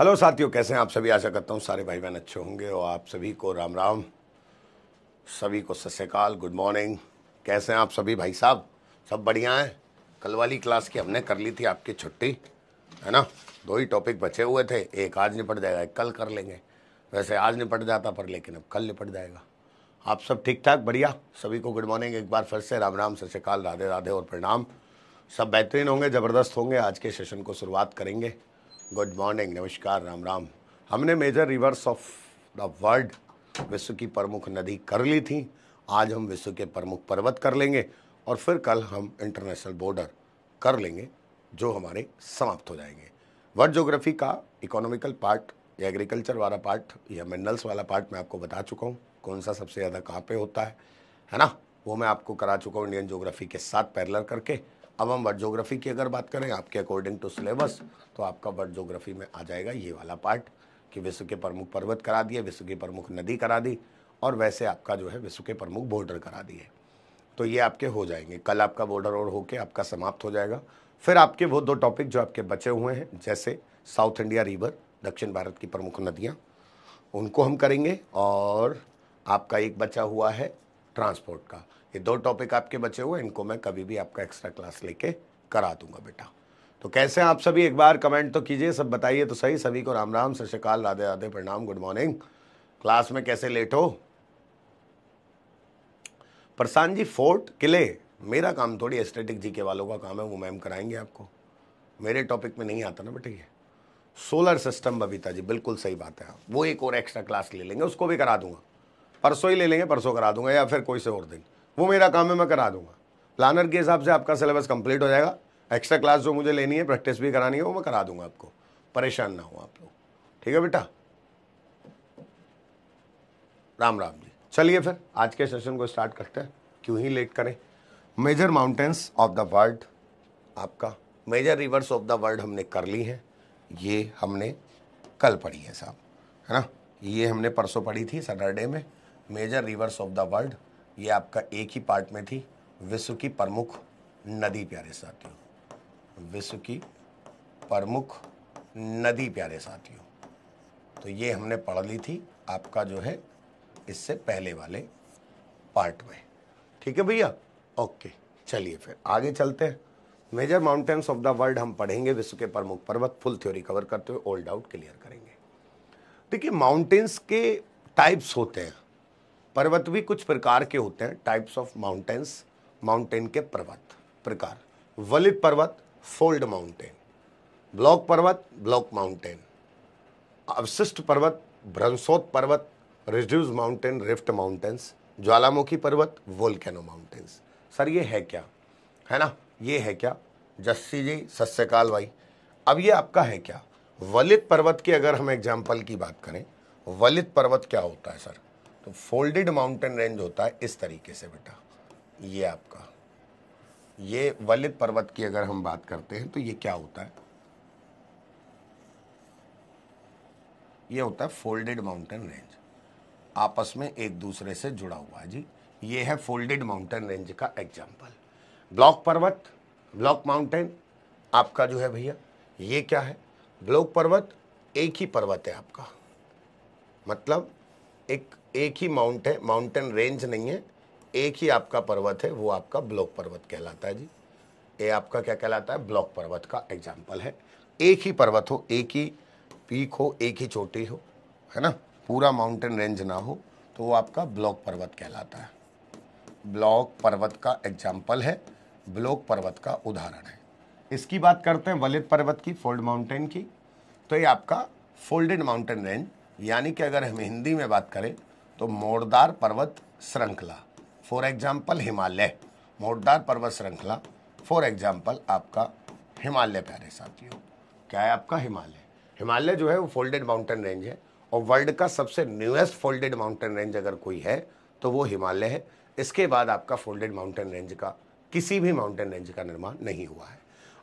Hello साथियों कैसे हैं आप सभी आशा करता हूँ सारे भाई बहन अच्छे होंगे और आप सभी को राम राम सभी को सत्यकाल गुड मॉर्निंग कैसे हैं आप सभी भाई साहब सब बढ़िया हैं कल वाली क्लास की हमने कर ली थी आपकी छुट्टी है ना दो ही टॉपिक बचे हुए थे एक आज निपट जाएगा एक कल कर लेंगे वैसे आज निपट जाता पर लेकिन अब कल निपट जाएगा आप सब ठीक ठाक बढ़िया सभी को गुड मॉर्निंग एक बार फिर से राम राम सत्यकाल राधे राधे और प्रणाम सब बेहतरीन होंगे ज़बरदस्त होंगे आज के सेशन को शुरुआत करेंगे गुड मॉर्निंग नमस्कार राम राम हमने major rivers of the world विश्व की प्रमुख नदी कर ली थी आज हम विश्व के प्रमुख पर्वत कर लेंगे और फिर कल हम इंटरनेशनल बॉर्डर कर लेंगे जो हमारे समाप्त हो जाएंगे वर्ल्ड जोग्राफी का इकोनॉमिकल पार्ट या एग्रीकल्चर वाला पार्ट या मिनरल्स वाला पार्ट मैं आपको बता चुका हूँ कौन सा सबसे ज़्यादा कहाँ पे होता है है ना वो मैं आपको करा चुका हूँ इंडियन जोग्राफी के साथ पैरलर करके अब हम वर्ड जोग्राफी की अगर बात करें आपके अकॉर्डिंग टू सिलेबस तो आपका वर्ड जोग्राफी में आ जाएगा ये वाला पार्ट कि विश्व के प्रमुख पर्वत करा दिए विश्व की प्रमुख नदी करा दी और वैसे आपका जो है विश्व के प्रमुख बॉर्डर करा दिए तो ये आपके हो जाएंगे कल आपका बॉर्डर और होके आपका समाप्त हो जाएगा फिर आपके वो दो टॉपिक जो आपके बचे हुए हैं जैसे साउथ इंडिया रिवर दक्षिण भारत की प्रमुख नदियाँ उनको हम करेंगे और आपका एक बचा हुआ है ट्रांसपोर्ट का ये दो टॉपिक आपके बचे हुए इनको मैं कभी भी आपका एक्स्ट्रा क्लास लेके करा दूंगा बेटा तो कैसे आप सभी एक बार कमेंट तो कीजिए सब बताइए तो सही सभी को राम राम सत राधे राधे प्रणाम गुड मॉर्निंग क्लास में कैसे लेट हो प्रशांत जी फोर्ट किले मेरा काम थोड़ी एस्थेटिक जी के वालों का काम है वो मैम कराएंगे आपको मेरे टॉपिक में नहीं आता ना बेटा ये सोलर सिस्टम बबीता जी बिल्कुल सही बात है वो एक और एक्स्ट्रा क्लास ले लेंगे उसको भी करा दूंगा परसों ही ले लेंगे परसों करा दूंगा या फिर कोई से और दिन वो मेरा काम है मैं करा दूंगा प्लानर के हिसाब से आपका सिलेबस कंप्लीट हो जाएगा एक्स्ट्रा क्लास जो मुझे लेनी है प्रैक्टिस भी करानी है वो मैं करा दूंगा आपको परेशान ना हो आप लोग ठीक है बेटा राम राम जी चलिए फिर आज के सेशन को स्टार्ट करते हैं क्यों ही लेट करें major mountains of the world आपका major rivers of the world हमने कर ली है ये हमने कल पढ़ी है साहब है ना ये हमने परसों पढ़ी थी सैटरडे में major rivers of the world ये आपका एक ही पार्ट में थी विश्व की प्रमुख नदी प्यारे साथियों विश्व की प्रमुख नदी प्यारे साथियों तो ये हमने पढ़ ली थी आपका जो है इससे पहले वाले पार्ट में ठीक है भैया ओके चलिए फिर आगे चलते हैं major mountains of the world हम पढ़ेंगे विश्व के प्रमुख पर्वत फुल थ्योरी कवर करते हुए ओल्ड आउट क्लियर करेंगे देखिए माउंटेन्स के टाइप्स होते हैं पर्वत भी कुछ प्रकार के होते हैं टाइप्स ऑफ माउंटेन्स माउंटेन के पर्वत प्रकार वलित पर्वत फोल्ड माउंटेन ब्लॉक पर्वत ब्लॉक माउंटेन अवशिष्ट पर्वत भ्रंसोत पर्वत रिड्यूज माउंटेन रिफ्ट माउंटेन्स ज्वालामुखी पर्वत वोल्केनो माउंटेन्स सर ये है क्या है ना ये है क्या जस्सी जी सत्यकाल भाई अब ये आपका है क्या वलित पर्वत के अगर हम एग्जाम्पल की बात करें वलित पर्वत क्या होता है सर तो फोल्डेड माउंटेन रेंज होता है इस तरीके से बेटा ये आपका ये वलित पर्वत की अगर हम बात करते हैं तो ये क्या होता है ये होता है फोल्डेड माउंटेन रेंज आपस में एक दूसरे से जुड़ा हुआ जी ये है फोल्डेड माउंटेन रेंज का एग्जाम्पल ब्लॉक पर्वत ब्लॉक माउंटेन आपका जो है भैया ये क्या है ब्लॉक पर्वत एक ही पर्वत है आपका मतलब एक एक ही माउंट है माउंटेन रेंज नहीं है एक ही आपका पर्वत है वो आपका ब्लॉक पर्वत कहलाता है जी ये आपका क्या कहलाता है ब्लॉक पर्वत का एग्जाम्पल है एक ही पर्वत हो एक ही पीक हो एक ही चोटी हो है ना पूरा माउंटेन रेंज ना हो तो वो आपका ब्लॉक पर्वत कहलाता है ब्लॉक पर्वत का एग्जाम्पल है ब्लॉक पर्वत का उदाहरण है इसकी बात करते हैं वलित पर्वत की फोल्ड माउंटेन की तो ये आपका फोल्डेड माउंटेन रेंज यानी कि अगर हम हिंदी में बात करें तो मोरदार पर्वत श्रृंखला फॉर एग्जाम्पल हिमालय मोरदार पर्वत श्रृंखला फॉर एग्जाम्पल आपका हिमालय प्यारे साथियों क्या है आपका हिमालय हिमालय जो है वो फोल्डेड माउंटेन रेंज है और वर्ल्ड का सबसे न्यूएस्ट फोल्डेड माउंटेन रेंज अगर कोई है तो वो हिमालय है इसके बाद आपका फोल्डेड माउंटेन रेंज का किसी भी माउंटेन रेंज का निर्माण नहीं हुआ है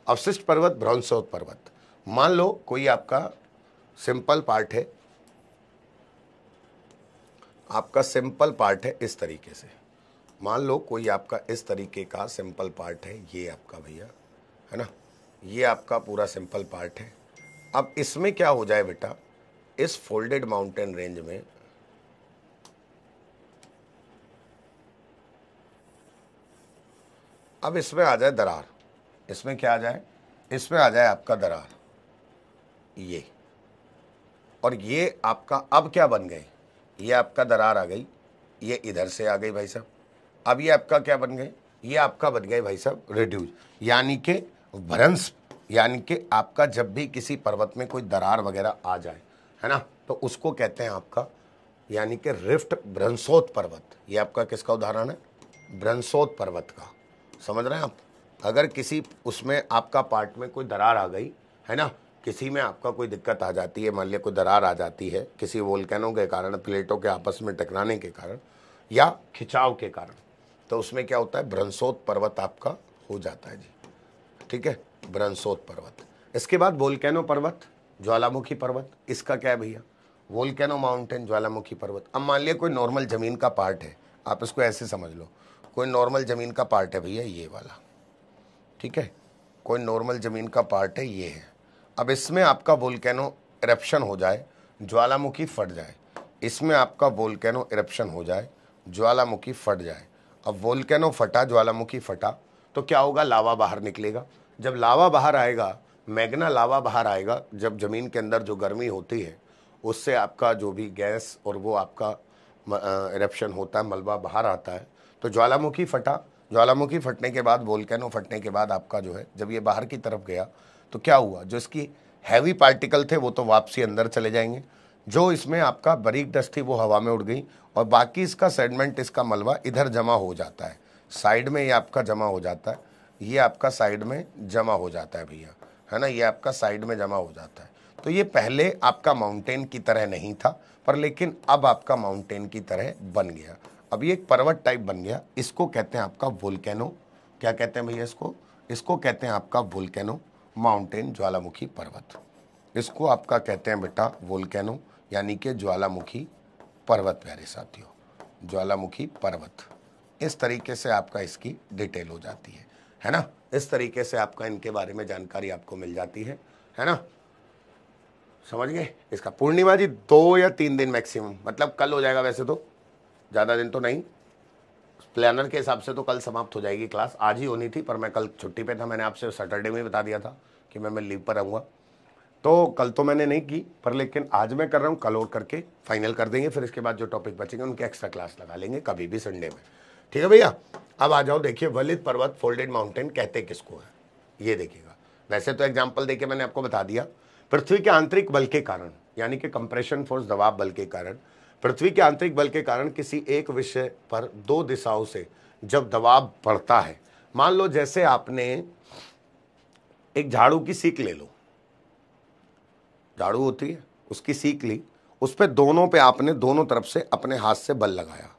अवशिष्ट पर्वत भ्रौनसोत पर्वत मान लो कोई आपका सिंपल पार्ट है आपका सिंपल पार्ट है इस तरीके से मान लो कोई आपका इस तरीके का सिंपल पार्ट है ये आपका भैया है ना ये आपका पूरा सिंपल पार्ट है अब इसमें क्या हो जाए बेटा इस फोल्डेड माउंटेन रेंज में अब इसमें आ जाए दरार इसमें क्या आ जाए इसमें आ जाए आपका दरार ये और ये आपका अब क्या बन गए ये आपका दरार आ गई ये इधर से आ गई भाई साहब अब ये आपका क्या बन गए ये आपका बन गए भाई साहब रिड्यूज यानी कि भ्रंश यानी कि आपका जब भी किसी पर्वत में कोई दरार वगैरह आ जाए है ना तो उसको कहते हैं आपका यानी कि रिफ्ट भ्रंशोत पर्वत ये आपका किसका उदाहरण है भ्रंशोत पर्वत का समझ रहे हैं आप अगर किसी उसमें आपका पार्ट में कोई दरार आ गई है ना किसी में आपका कोई दिक्कत आ जाती है मान लिया कोई दरार आ जाती है किसी वोल्केनो के कारण प्लेटों के आपस में टकराने के कारण या खिंचाव के कारण तो उसमें क्या होता है भ्रंसोत पर्वत आपका हो जाता है जी ठीक है भ्रंसोत पर्वत इसके बाद वोल्केनो पर्वत ज्वालामुखी पर्वत इसका क्या है भैया वोल्केनो माउंटेन ज्वालामुखी पर्वत अब मान लिया कोई नॉर्मल ज़मीन का पार्ट है आप इसको ऐसे समझ लो कोई नॉर्मल ज़मीन का पार्ट है भैया ये वाला ठीक है कोई नॉर्मल ज़मीन का पार्ट है ये है अब इसमें आपका वोल्केनो इरप्शन हो जाए ज्वालामुखी फट जाए इसमें आपका वोल्केनो इरप्शन हो जाए ज्वालामुखी फट जाए अब वोल्केनो फटा ज्वालामुखी फटा तो क्या होगा लावा बाहर निकलेगा जब लावा बाहर आएगा मैग्ना लावा बाहर आएगा जब ज़मीन के अंदर जो गर्मी होती है उससे आपका जो भी गैस और वो आपका इरप्शन होता है मलबा बाहर आता है तो ज्वालामुखी फटा ज्वालामुखी फटने के बाद वोल्केनो फटने के बाद आपका जो है जब ये बाहर की तरफ गया तो क्या हुआ जो इसकी हैवी पार्टिकल थे वो तो वापसी अंदर चले जाएंगे जो इसमें आपका बरीक डस्ट थी वो हवा में उड़ गई और बाकी इसका सेडमेंट इसका मलबा इधर जमा हो जाता है साइड में ये आपका जमा हो जाता है ये आपका साइड में जमा हो जाता है भैया है ना ये आपका साइड में जमा हो जाता है तो ये पहले आपका माउंटेन की तरह नहीं था पर लेकिन अब आपका माउंटेन की तरह बन गया अब ये एक पर्वत टाइप बन गया इसको कहते हैं आपका वोल्केनो क्या कहते हैं भैया इसको इसको कहते हैं आपका वोल्केनो माउंटेन ज्वालामुखी पर्वत इसको आपका कहते हैं बेटा वोल्केनो यानी कि ज्वालामुखी पर्वत प्यारे साथियों ज्वालामुखी पर्वत इस तरीके से आपका इसकी डिटेल हो जाती है है ना इस तरीके से आपका इनके बारे में जानकारी आपको मिल जाती है है ना समझ गए इसका पूर्णिमा जी दो या तीन दिन मैक्सिमम मतलब कल हो जाएगा वैसे तो ज़्यादा दिन तो नहीं प्लानर के हिसाब से तो कल समाप्त हो जाएगी क्लास आज ही होनी थी पर मैं कल छुट्टी पे था मैंने आपसे सैटरडे में बता दिया था कि मैं मैं लीव पर रहूँगा तो कल तो मैंने नहीं की पर लेकिन आज मैं कर रहा हूँ कल और करके फाइनल कर देंगे फिर इसके बाद जो टॉपिक बचेंगे उनके एक्स्ट्रा क्लास लगा लेंगे कभी भी संडे में ठीक है भैया अब आ जाओ देखिए वलित पर्वत फोल्डेड माउंटेन कहते किसको है ये देखिएगा वैसे तो एग्जाम्पल देखिए मैंने आपको बता दिया पृथ्वी के आंतरिक बल के कारण यानी कि कंप्रेशन फोर्स दबाव बल के कारण पृथ्वी के आंतरिक बल के कारण किसी एक विषय पर दो दिशाओं से जब दबाव पड़ता है मान लो जैसे आपने एक झाड़ू की सीख ले लो झाड़ू होती है उसकी सीख ली उस पर दोनों पे आपने दोनों तरफ से अपने हाथ से बल लगाया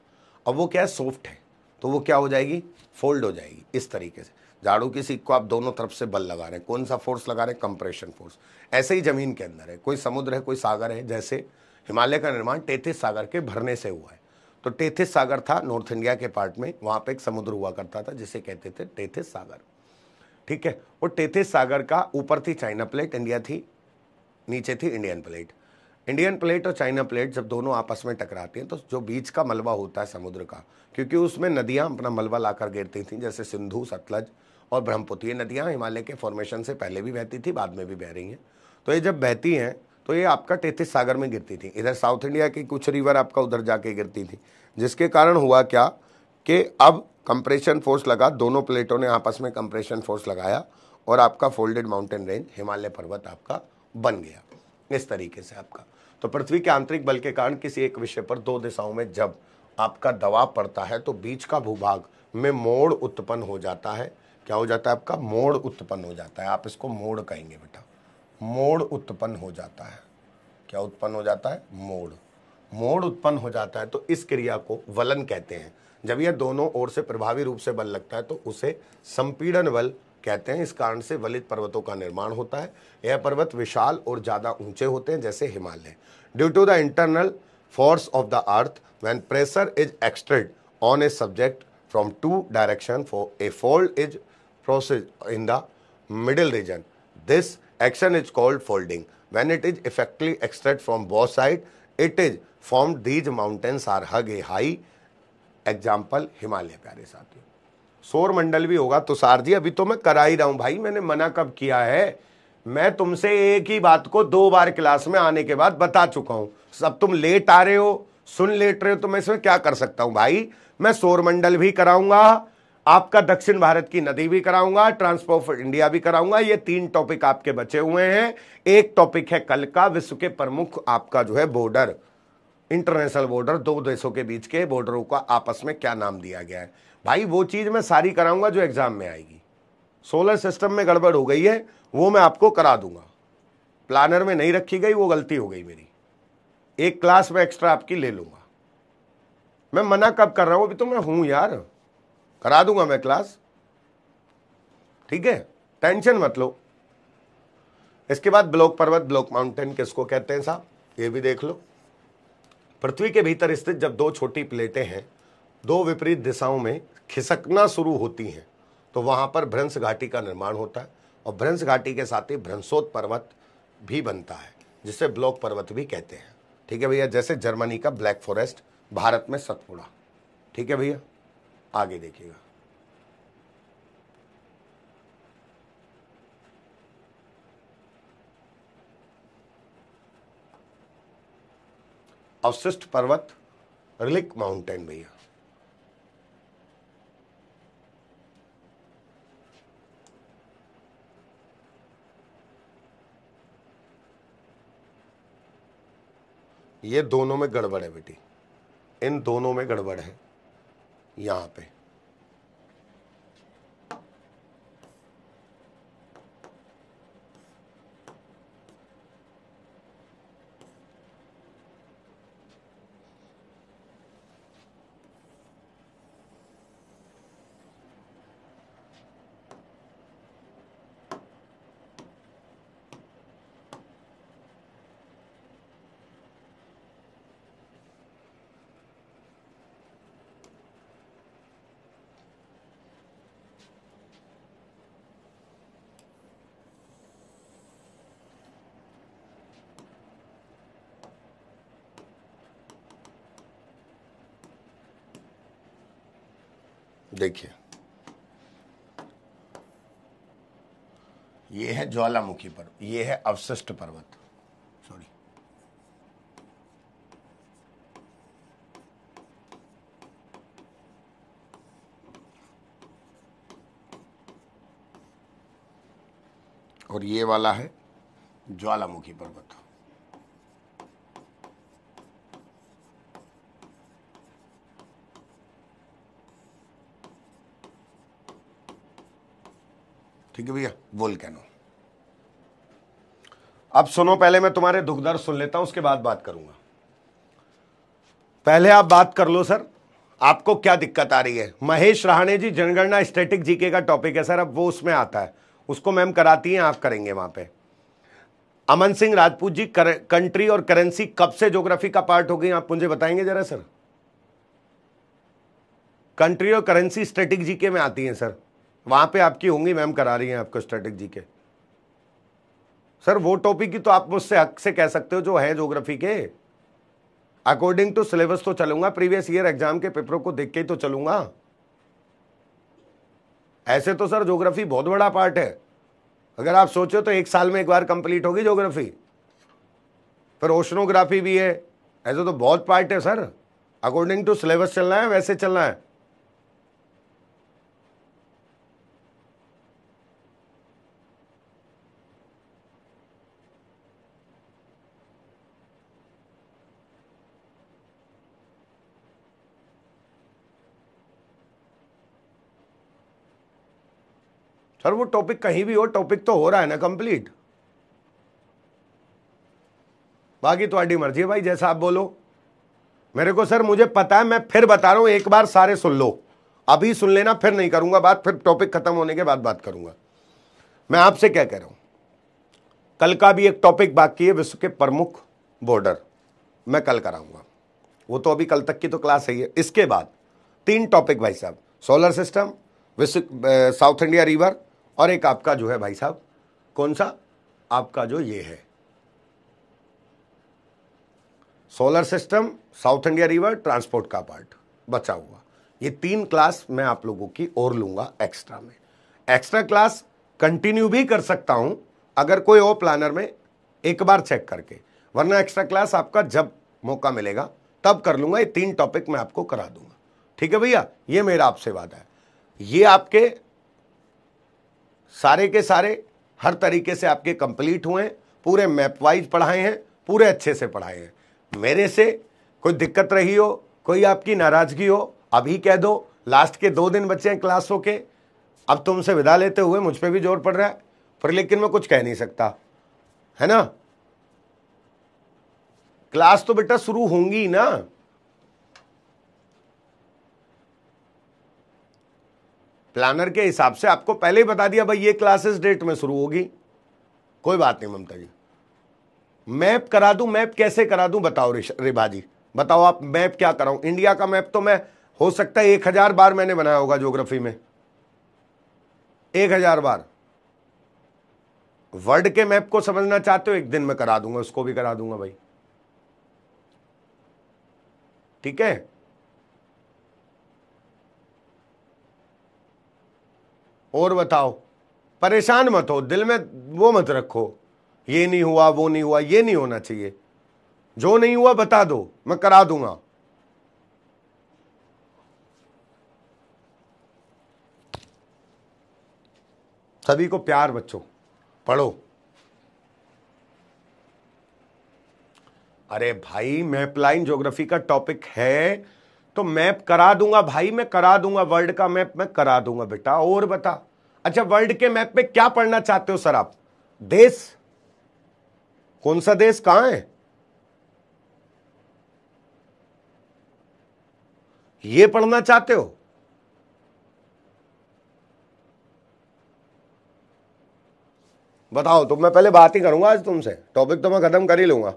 अब वो क्या है सॉफ्ट है तो वो क्या हो जाएगी फोल्ड हो जाएगी इस तरीके से झाड़ू की सीख को आप दोनों तरफ से बल लगा रहे हैं कौन सा फोर्स लगा रहे हैं कंप्रेशन फोर्स ऐसे ही जमीन के अंदर है कोई समुद्र है कोई सागर है जैसे हिमालय का निर्माण टेथिस सागर के भरने से हुआ है तो टेथिस सागर था नॉर्थ इंडिया के पार्ट में वहाँ पर एक समुद्र हुआ करता था जिसे कहते थे टेथिस सागर ठीक है और टेथिस सागर का ऊपर थी चाइना प्लेट इंडिया थी नीचे थी इंडियन प्लेट इंडियन प्लेट और चाइना प्लेट जब दोनों आपस में टकराती हैं तो जो बीच का मलबा होता है समुद्र का क्योंकि उसमें नदियां अपना मलबा लाकर गिरती थीं जैसे सिंधु सतलज और ब्रह्मपुत्र ये नदियां हिमालय के फॉर्मेशन से पहले भी बहती थी बाद में भी बह रही हैं तो ये जब बहती हैं तो ये आपका तैतीस सागर में गिरती थी इधर साउथ इंडिया की कुछ रिवर आपका उधर जाके गिरती थी जिसके कारण हुआ क्या कि अब कंप्रेशन फोर्स लगा दोनों प्लेटों ने आपस में कंप्रेशन फोर्स लगाया और आपका फोल्डेड माउंटेन रेंज हिमालय पर्वत आपका बन गया इस तरीके से आपका तो पृथ्वी के आंतरिक बल के कारण किसी एक विषय पर दो दिशाओं में जब आपका दबाव पड़ता है तो बीच का भूभाग में मोड़ उत्पन्न हो जाता है क्या हो जाता है आपका मोड़ उत्पन्न हो जाता है आप इसको मोड़ कहेंगे बेटा मोड़ उत्पन्न हो जाता है क्या उत्पन्न हो जाता है मोड़ मोड़ उत्पन्न हो जाता है तो इस क्रिया को वलन कहते हैं जब यह दोनों ओर से प्रभावी रूप से बल लगता है तो उसे संपीड़न बल कहते हैं इस कारण से वलित पर्वतों का निर्माण होता है यह पर्वत विशाल और ज़्यादा ऊंचे होते हैं जैसे Himalaya due to the internal force of the earth when pressure is exerted on a subject from two direction for a fold is process in the middle region this action is called folding. When it is effectively extracted from both side it is formed these mountains are huge a high. Example Himalaya प्यारे साथियों सौर मंडल भी होगा तो सार जी अभी तो मैं करा ही रहा हूं भाई मैंने मना कब किया है मैं तुमसे एक ही बात को दो बार क्लास में आने के बाद बता चुका हूं सब तुम लेट आ रहे हो सुन लेट रहे हो तो मैं इसमें क्या कर सकता हूं भाई मैं मंडल भी कराऊंगा आपका दक्षिण भारत की नदी भी कराऊंगा ट्रांसपोर्ट इंडिया भी कराऊंगा ये तीन टॉपिक आपके बचे हुए हैं एक टॉपिक है कल का विश्व के प्रमुख आपका जो है बॉर्डर इंटरनेशनल बॉर्डर दो देशों के बीच के बॉर्डरों का आपस में क्या नाम दिया गया है भाई वो चीज़ मैं सारी कराऊंगा जो एग्जाम में आएगी सोलर सिस्टम में गड़बड़ हो गई है वो मैं आपको करा दूंगा प्लानर में नहीं रखी गई वो गलती हो गई मेरी एक क्लास में एक्स्ट्रा आपकी ले लूंगा मैं मना कब कर रहा हूं अभी तो मैं हूं यार करा दूंगा मैं क्लास ठीक है टेंशन मत लो इसके बाद ब्लॉक पर्वत ब्लॉक माउंटेन किसको कहते हैं साहब ये भी देख लो पृथ्वी के भीतर स्थित जब दो छोटी प्लेटें हैं दो विपरीत दिशाओं में खिसकना शुरू होती हैं तो वहां पर भ्रंश घाटी का निर्माण होता है और भ्रंश घाटी के साथ ही भ्रंशोत पर्वत भी बनता है जिसे ब्लॉक पर्वत भी कहते हैं ठीक है भैया जैसे जर्मनी का ब्लैक फॉरेस्ट भारत में सतपुड़ा ठीक है भैया आगे देखिएगा अवशिष्ट पर्वत रिलिक माउंटेन भैया ये दोनों में गड़बड़ है बेटी इन दोनों में गड़बड़ है यहाँ पे देखिए ये है ज्वालामुखी पर्वत ये है अवशिष्ट पर्वत सॉरी और ये वाला है ज्वालामुखी पर्वत ठीक है भैया वोल्केनो अब सुनो पहले मैं तुम्हारे दुख दर्द सुन लेता हूं उसके बाद बात करूंगा पहले आप बात कर लो सर आपको क्या दिक्कत आ रही है महेश राहणे जी जनगणना स्टैटिक जीके का टॉपिक है सर अब वो उसमें आता है उसको मैम कराती हैं आप करेंगे वहां पे अमन सिंह राजपूत जी कर, कंट्री और करेंसी कब से ज्योग्राफी का पार्ट हो गई आप मुझे बताएंगे जरा सर कंट्री और करेंसी स्ट्रेटिक जीके में आती है सर वहां पे आपकी होंगी मैम करा रही हैं आपको स्टैटिक जी के सर वो टॉपिक की तो आप मुझसे हक से कह सकते हो जो है जोग्राफी के अकॉर्डिंग टू सिलेबस तो चलूंगा प्रीवियस ईयर एग्जाम के पेपरों को देख के तो चलूंगा ऐसे तो सर जोग्राफी बहुत बड़ा पार्ट है अगर आप सोचो तो एक साल में एक बार कंप्लीट होगी जोग्राफी फिर ओशनोग्राफी भी है ऐसे तो बहुत पार्ट है सर अकॉर्डिंग टू सिलेबस चलना है वैसे चलना है और वो टॉपिक कहीं भी हो टॉपिक तो हो रहा है ना कंप्लीट बाकी थोड़ी मर्जी है भाई जैसा आप बोलो मेरे को सर मुझे पता है मैं फिर बता रहा हूं एक बार सारे सुन लो अभी सुन लेना फिर नहीं करूंगा बात फिर टॉपिक खत्म होने के बाद बात करूंगा मैं आपसे क्या कह रहा हूं कल का भी एक टॉपिक बाकी है विश्व के प्रमुख बॉर्डर मैं कल कराऊंगा वो तो अभी कल तक की तो क्लास है इसके बाद तीन टॉपिक भाई साहब सोलर सिस्टम विश्व साउथ इंडिया रिवर और एक आपका जो है भाई साहब कौन सा आपका जो ये है solar system South India river transport का पार्ट बचा हुआ ये तीन क्लास मैं आप लोगों की और लूंगा एक्स्ट्रा में एक्स्ट्रा क्लास कंटिन्यू भी कर सकता हूं अगर कोई और प्लानर में एक बार चेक करके वरना एक्स्ट्रा क्लास आपका जब मौका मिलेगा तब कर लूंगा ये तीन टॉपिक मैं आपको करा दूंगा ठीक है भैया ये मेरा आपसे वादा है ये आपके सारे के सारे हर तरीके से आपके कंप्लीट हुए हैं पूरे मैप वाइज पढ़ाए हैं पूरे अच्छे से पढ़ाए हैं मेरे से कोई दिक्कत रही हो कोई आपकी नाराज़गी हो अभी कह दो लास्ट के दो दिन बचे हैं क्लासों के अब तुमसे विदा लेते हुए मुझ पर भी जोर पड़ रहा है पर लेकिन मैं कुछ कह नहीं सकता है ना क्लास तो बेटा शुरू होंगी ना प्लानर के हिसाब से आपको पहले ही बता दिया भाई ये क्लासेस डेट में शुरू होगी कोई बात नहीं ममता जी मैप करा दूं मैप कैसे करा दूं बताओ रिभाजी जी बताओ आप मैप क्या कराऊं इंडिया का मैप तो मैं हो सकता है एक हजार बार मैंने बनाया होगा ज्योग्राफी में एक हजार बार वर्ल्ड के मैप को समझना चाहते हो एक दिन में करा दूंगा उसको भी करा दूंगा भाई ठीक है और बताओ परेशान मत हो दिल में वो मत रखो ये नहीं हुआ वो नहीं हुआ ये नहीं होना चाहिए जो नहीं हुआ बता दो मैं करा दूंगा सभी को प्यार बच्चों पढ़ो अरे भाई मैपलाइन ज्योग्राफी का टॉपिक है तो मैप करा दूंगा भाई मैं करा दूंगा वर्ल्ड का मैप मैं करा दूंगा बेटा और बता अच्छा वर्ल्ड के मैप पे क्या पढ़ना चाहते हो सर आप देश कौन सा देश कहां है ये पढ़ना चाहते हो बताओ तो मैं पहले बात ही करूंगा आज तुमसे टॉपिक तो मैं खत्म कर ही लूंगा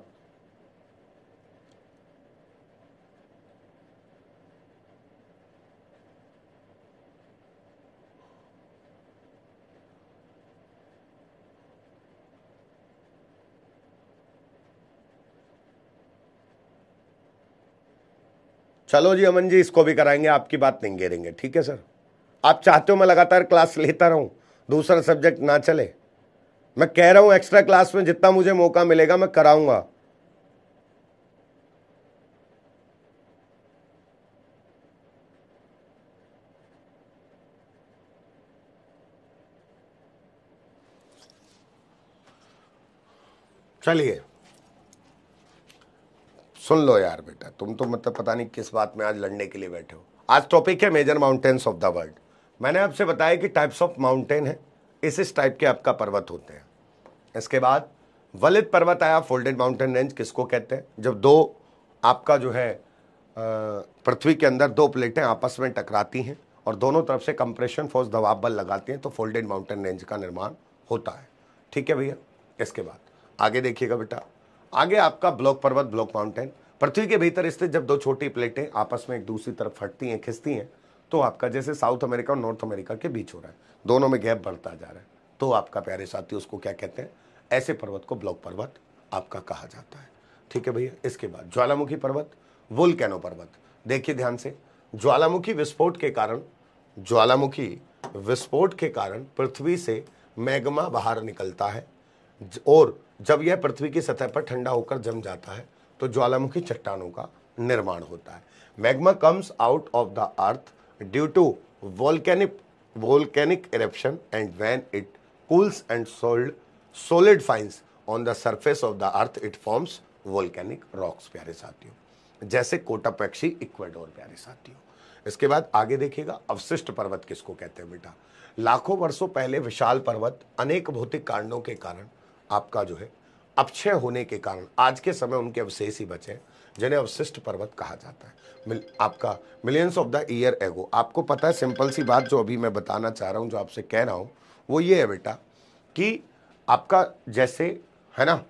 चलो जी अमन जी इसको भी कराएंगे आपकी बात नहीं घेरेंगे ठीक है सर आप चाहते हो मैं लगातार क्लास लेता रहूं दूसरा सब्जेक्ट ना चले मैं कह रहा हूं एक्स्ट्रा क्लास में जितना मुझे मौका मिलेगा मैं कराऊंगा चलिए सुन लो यार बेटा तुम तो मतलब पता नहीं किस बात में आज लड़ने के लिए बैठे हो आज टॉपिक है major mountains of the world मैंने आपसे बताया कि टाइप्स ऑफ माउंटेन है इस इस टाइप के आपका पर्वत होते हैं इसके बाद वलित पर्वत आया फोल्डेड माउंटेन रेंज किसको कहते हैं जब दो आपका जो है पृथ्वी के अंदर दो प्लेटें आपस में टकराती हैं और दोनों तरफ से कंप्रेशन फोर्स दबाव बल लगाती हैं तो फोल्डेड माउंटेन रेंज का निर्माण होता है ठीक है भैया इसके बाद आगे देखिएगा बेटा आगे आपका ब्लॉक पर्वत ब्लॉक माउंटेन पृथ्वी के भीतर स्थित जब दो छोटी प्लेटें आपस में एक दूसरी तरफ फटती हैं खिसती हैं तो आपका जैसे साउथ अमेरिका और नॉर्थ अमेरिका के बीच हो रहा है दोनों में गैप बढ़ता जा रहा है तो आपका प्यारे साथी उसको क्या कहते हैं ऐसे पर्वत को ब्लॉक पर्वत आपका कहा जाता है ठीक है भैया इसके बाद ज्वालामुखी पर्वत वुल पर्वत देखिए ध्यान से ज्वालामुखी विस्फोट के कारण ज्वालामुखी विस्फोट के कारण पृथ्वी से मैग्मा बाहर निकलता है और जब यह पृथ्वी की सतह पर ठंडा होकर जम जाता है तो ज्वालामुखी चट्टानों का निर्माण होता है magma comes out of the earth due to volcanic volcanic eruption and when it cools and sold solid finds on the surface of the earth it forms volcanic rocks प्यारे साथियों जैसे कोटापेक्षी इक्वाडोर प्यारे साथियों इसके बाद आगे देखिएगा अवशिष्ट पर्वत किसको कहते हैं बेटा लाखों वर्षों पहले विशाल पर्वत अनेक भौतिक कारणों के कारण आपका जो है अपक्षय होने के कारण आज के समय उनके अवशेष ही बचे हैं जिन्हें अवशिष्ट पर्वत कहा जाता है मिल, आपका millions of the year ago आपको पता है सिंपल सी बात जो अभी मैं बताना चाह रहा हूँ जो आपसे कह रहा हूँ वो ये है बेटा कि आपका जैसे है ना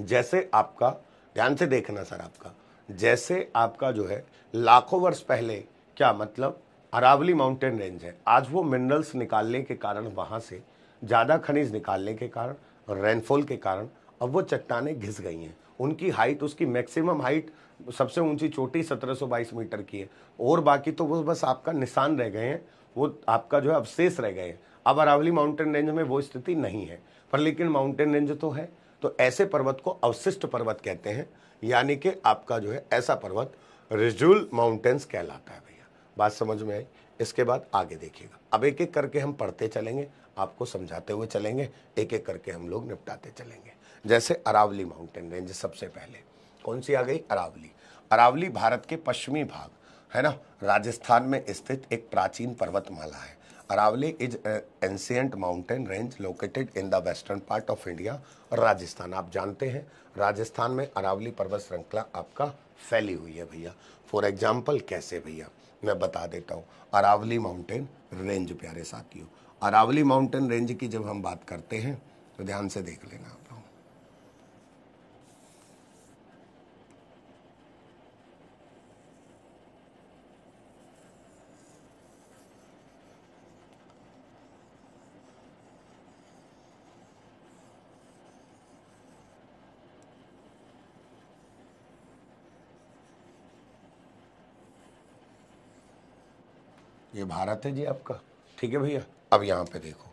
जैसे आपका ध्यान से देखना सर आपका जैसे आपका जो है लाखों वर्ष पहले क्या मतलब अरावली माउंटेन रेंज है आज वो मिनरल्स निकालने के कारण वहाँ से ज़्यादा खनिज निकालने के कारण रेनफॉल के कारण अब वो चट्टाने घिस गई हैं उनकी हाइट उसकी मैक्सिमम हाइट सबसे ऊंची चोटी 1722 मीटर की है और बाकी तो वो बस आपका निशान रह गए हैं वो आपका जो है अवशेष रह गए हैं अब अरावली माउंटेन रेंज में वो स्थिति नहीं है पर लेकिन माउंटेन रेंज तो है तो ऐसे पर्वत को अवशिष्ट पर्वत कहते हैं यानी कि आपका जो है ऐसा पर्वत रिजुल माउंटेन्स कहलाता है भैया बात समझ में आई इसके बाद आगे देखिएगा अब एक एक करके हम पढ़ते चलेंगे आपको समझाते हुए चलेंगे एक एक करके हम लोग निपटाते चलेंगे जैसे अरावली माउंटेन रेंज सबसे पहले कौन सी आ गई अरावली अरावली भारत के पश्चिमी भाग है ना राजस्थान में स्थित एक प्राचीन पर्वतमाला है Aravalli is ancient mountain range located in the western part of India Rajasthan आप जानते हैं राजस्थान में अरावली पर्वत श्रृंखला आपका फैली हुई है भैया फॉर एग्जाम्पल कैसे भैया मैं बता देता हूँ अरावली माउंटेन रेंज प्यारे साथियों अरावली माउंटेन रेंज की जब हम बात करते हैं तो ध्यान से देख लेना आप लोग ये भारत है जी आपका ठीक है भैया अब यहाँ पे देखो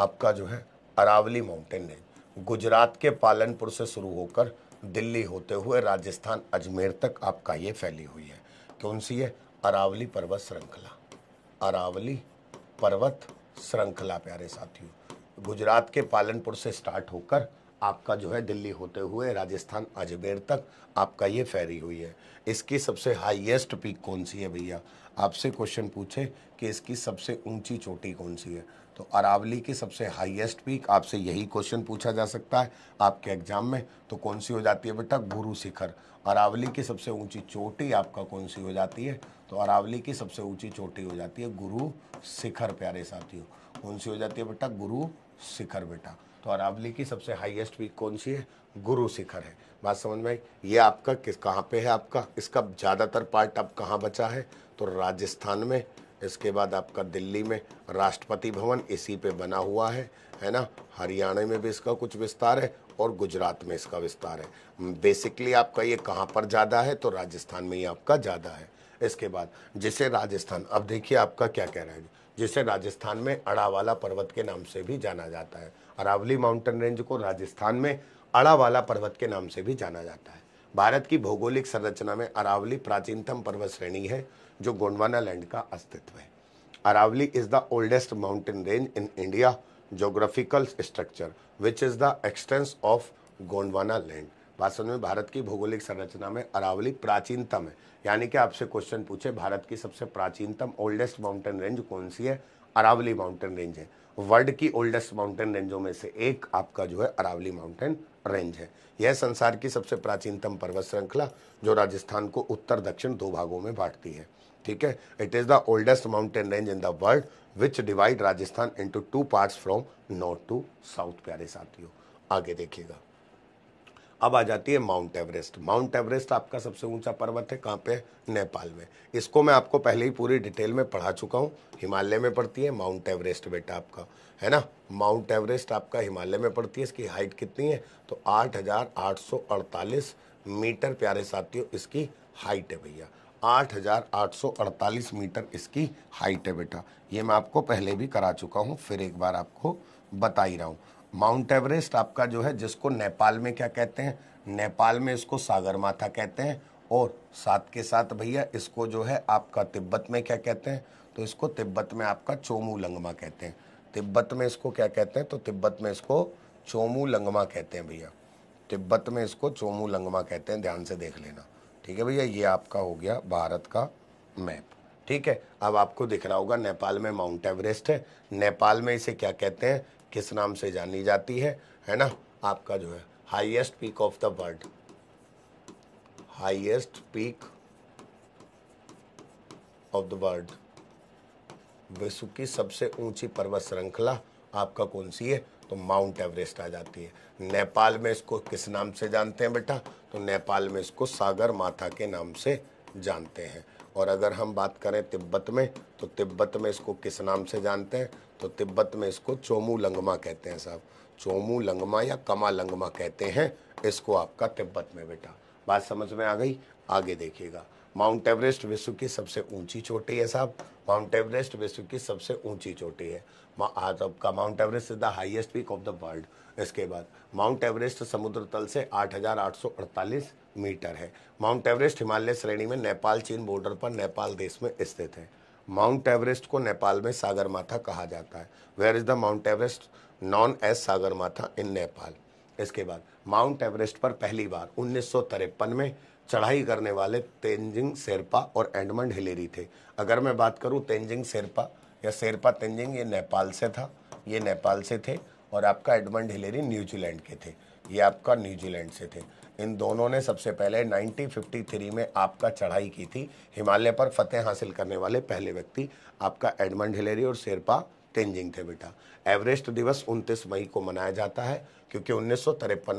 आपका जो है अरावली माउंटेन रेंज गुजरात के पालनपुर से शुरू होकर दिल्ली होते हुए राजस्थान अजमेर तक आपका ये फैली हुई है कौन सी है अरावली पर्वत श्रृंखला अरावली पर्वत श्रृंखला प्यारे साथियों गुजरात के पालनपुर से स्टार्ट होकर आपका जो है दिल्ली होते हुए राजस्थान अजमेर तक आपका ये फेरी हुई है इसकी सबसे हाईएस्ट पीक कौन सी है भैया आपसे क्वेश्चन पूछे कि इसकी सबसे ऊंची चोटी कौन सी है तो अरावली की सबसे हाईएस्ट पीक आपसे यही क्वेश्चन पूछा जा सकता है आपके एग्जाम में तो कौन सी हो जाती है बेटा गुरु शिखर अरावली की सबसे ऊंची चोटी आपका कौन सी हो जाती है तो अरावली की सबसे ऊंची चोटी हो जाती है गुरु शिखर प्यारे साथियों कौन सी हो जाती है बेटा गुरु शिखर बेटा तो अरावली की सबसे हाईएस्ट पीक कौन सी है गुरु शिखर है बात समझ में आई ये आपका किस कहाँ पे है आपका इसका ज़्यादातर पार्ट अब कहाँ बचा है तो राजस्थान में इसके बाद आपका दिल्ली में राष्ट्रपति भवन इसी पे बना हुआ है है ना हरियाणा में भी इसका कुछ विस्तार है और गुजरात में इसका विस्तार है बेसिकली आपका ये कहाँ पर ज़्यादा है तो राजस्थान में ये आपका ज़्यादा है इसके बाद जिसे राजस्थान अब देखिए आपका क्या कह रहा है जिसे राजस्थान में अड़ावाला पर्वत के नाम से भी जाना जाता है अरावली माउंटेन रेंज को राजस्थान में अड़ावाला पर्वत के नाम से भी जाना जाता है भारत की भौगोलिक संरचना में अरावली प्राचीनतम पर्वत श्रेणी है जो गोंडवाना लैंड का अस्तित्व है Aravalli is the oldest mountain range in India geographical structure which is the extension of Gondwana land वास्तव में भारत की भौगोलिक संरचना में अरावली प्राचीनतम है यानी कि आपसे क्वेश्चन पूछे भारत की सबसे प्राचीनतम ओल्डेस्ट माउंटेन रेंज कौन सी है अरावली माउंटेन रेंज है वर्ल्ड की ओल्डेस्ट माउंटेन रेंजों में से एक आपका जो है अरावली माउंटेन रेंज है यह संसार की सबसे प्राचीनतम पर्वत श्रृंखला जो राजस्थान को उत्तर दक्षिण दो भागों में बांटती है ठीक है it is the oldest mountain range in the world which divide Rajasthan into two part from north to south प्यारे साथियों आगे देखिएगा अब आ जाती है माउंट एवरेस्ट माउंट एवरेस्ट आपका सबसे ऊंचा पर्वत है कहाँ पे नेपाल में इसको मैं आपको पहले ही पूरी डिटेल में पढ़ा चुका हूँ हिमालय में पड़ती है माउंट एवरेस्ट बेटा आपका है ना माउंट एवरेस्ट आपका हिमालय में पड़ती है इसकी हाइट कितनी है तो आठ मीटर प्यारे साथियों इसकी हाइट है भैया 8,848 मीटर इसकी हाइट है बेटा ये मैं आपको पहले भी करा चुका हूँ फिर एक बार आपको बता ही रहा हूँ माउंट एवरेस्ट आपका जो है जिसको नेपाल में क्या कहते हैं नेपाल में इसको सागर माथा कहते हैं और साथ के साथ भैया इसको जो है आपका तिब्बत में क्या कहते हैं तो इसको तिब्बत में आपका चोमू लंगमा कहते हैं तिब्बत में इसको क्या कहते हैं तो तिब्बत में इसको चोमू लंगमा कहते हैं भैया तिब्बत में इसको चोमू लंगमा कहते हैं ध्यान से देख लेना ठीक है भैया ये आपका हो गया भारत का मैप ठीक है अब आपको दिख रहा होगा नेपाल में माउंट एवरेस्ट है नेपाल में इसे क्या कहते हैं किस नाम से जानी जाती है है ना आपका जो है highest peak of the world highest peak of the world विश्व की सबसे ऊंची पर्वत श्रृंखला आपका कौन सी है तो माउंट एवरेस्ट आ जाती है नेपाल में इसको किस नाम से जानते हैं बेटा तो नेपाल में इसको सागर माथा के नाम से जानते हैं और अगर हम बात करें तिब्बत में तो तिब्बत में इसको किस नाम से जानते हैं तो तिब्बत में इसको चोमू लंगमा कहते हैं साहब चोमू लंगमा या कमा लंगमा कहते हैं इसको आपका तिब्बत में बेटा बात समझ में आ गई आगे देखिएगा माउंट एवरेस्ट विश्व की सबसे ऊंची चोटी है साहब माउंट एवरेस्ट विश्व की सबसे ऊंची चोटी है आज आपका Mount Everest is the highest peak of the world इसके बाद माउंट एवरेस्ट समुद्र तल से आठ मीटर है माउंट एवरेस्ट हिमालय श्रेणी में नेपाल चीन बॉर्डर पर नेपाल देश में स्थित है माउंट एवरेस्ट को नेपाल में सागरमाथा कहा जाता है where is the Mount Everest known as Sagarmatha in Nepal इसके बाद माउंट एवरेस्ट पर पहली बार उन्नीस में चढ़ाई करने वाले तेंजिंग शेरपा और एडमंड हिलेरी थे अगर मैं बात करूँ तेंजिंग शेरपा या शेरपा तेंजिंग ये नेपाल से था ये नेपाल से थे और आपका एडमंड हिलेरी न्यूजीलैंड के थे ये आपका न्यूजीलैंड से थे इन दोनों ने सबसे पहले 1953 में आपका चढ़ाई की थी हिमालय पर फतेह हासिल करने वाले पहले व्यक्ति आपका एडमंड हिलेरी और शेरपा तेंजिंग थे बेटा एवरेस्ट दिवस 29 मई को मनाया जाता है क्योंकि उन्नीस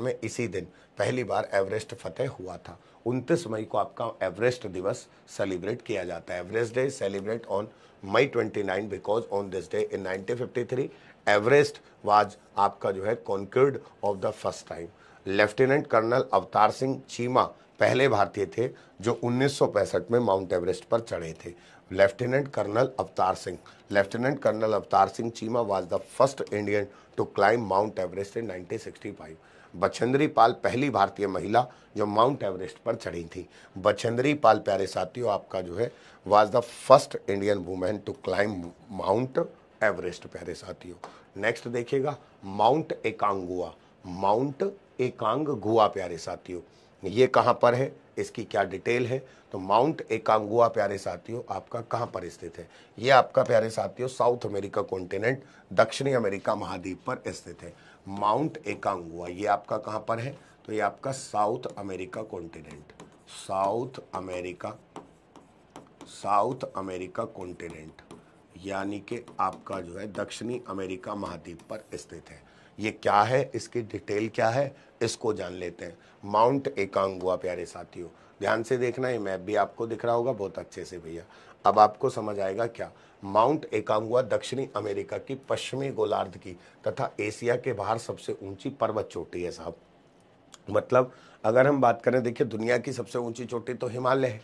में इसी दिन पहली बार एवरेस्ट फतेह हुआ था 29 मई को आपका एवरेस्ट दिवस सेलिब्रेट किया जाता है Everest Day celebrate on May 29 because on this day in 1953 Everest was आपका जो है conquered of the first time Lieutenant Colonel Avtar Singh Cheema पहले भारतीय थे जो उन्नीस में माउंट एवरेस्ट पर चढ़े थे lieutenant Colonel Avtar Singh Lieutenant Colonel Avtar Singh Cheema was the first Indian to climb Mount Everest in 1965 Bachendri Pal पहली भारतीय महिला जो माउंट एवरेस्ट पर चढ़ी थी बछेंद्री पाल प्यारे साथियों आपका जो है was the first Indian women to climb Mount Everest प्यारे साथियों नेक्स्ट देखिएगा माउंट एकांगुआ माउंट एकांग गुआ प्यारे साथियों ये कहाँ पर है इसकी क्या डिटेल है तो माउंट एकांगुआ प्यारे साथियों आपका कहाँ पर स्थित है ये आपका प्यारे साथियों साउथ अमेरिका कॉन्टिनेंट दक्षिणी अमेरिका महाद्वीप पर स्थित है माउंट एकांगुआ ये आपका कहाँ पर है तो ये आपका South America continent South America South America continent यानी कि आपका जो है दक्षिणी अमेरिका महाद्वीप पर स्थित है ये क्या है इसकी डिटेल क्या है इसको जान लेते हैं माउंट एकांगुआ प्यारे साथियों ध्यान से देखना है मैप भी आपको दिख रहा होगा बहुत अच्छे से भैया अब आपको समझ आएगा क्या माउंट एकांगुआ दक्षिणी अमेरिका की पश्चिमी गोलार्ध की तथा एशिया के बाहर सबसे ऊंची पर्वत चोटी है साहब मतलब अगर हम बात करें देखिए दुनिया की सबसे ऊंची चोटी तो हिमालय है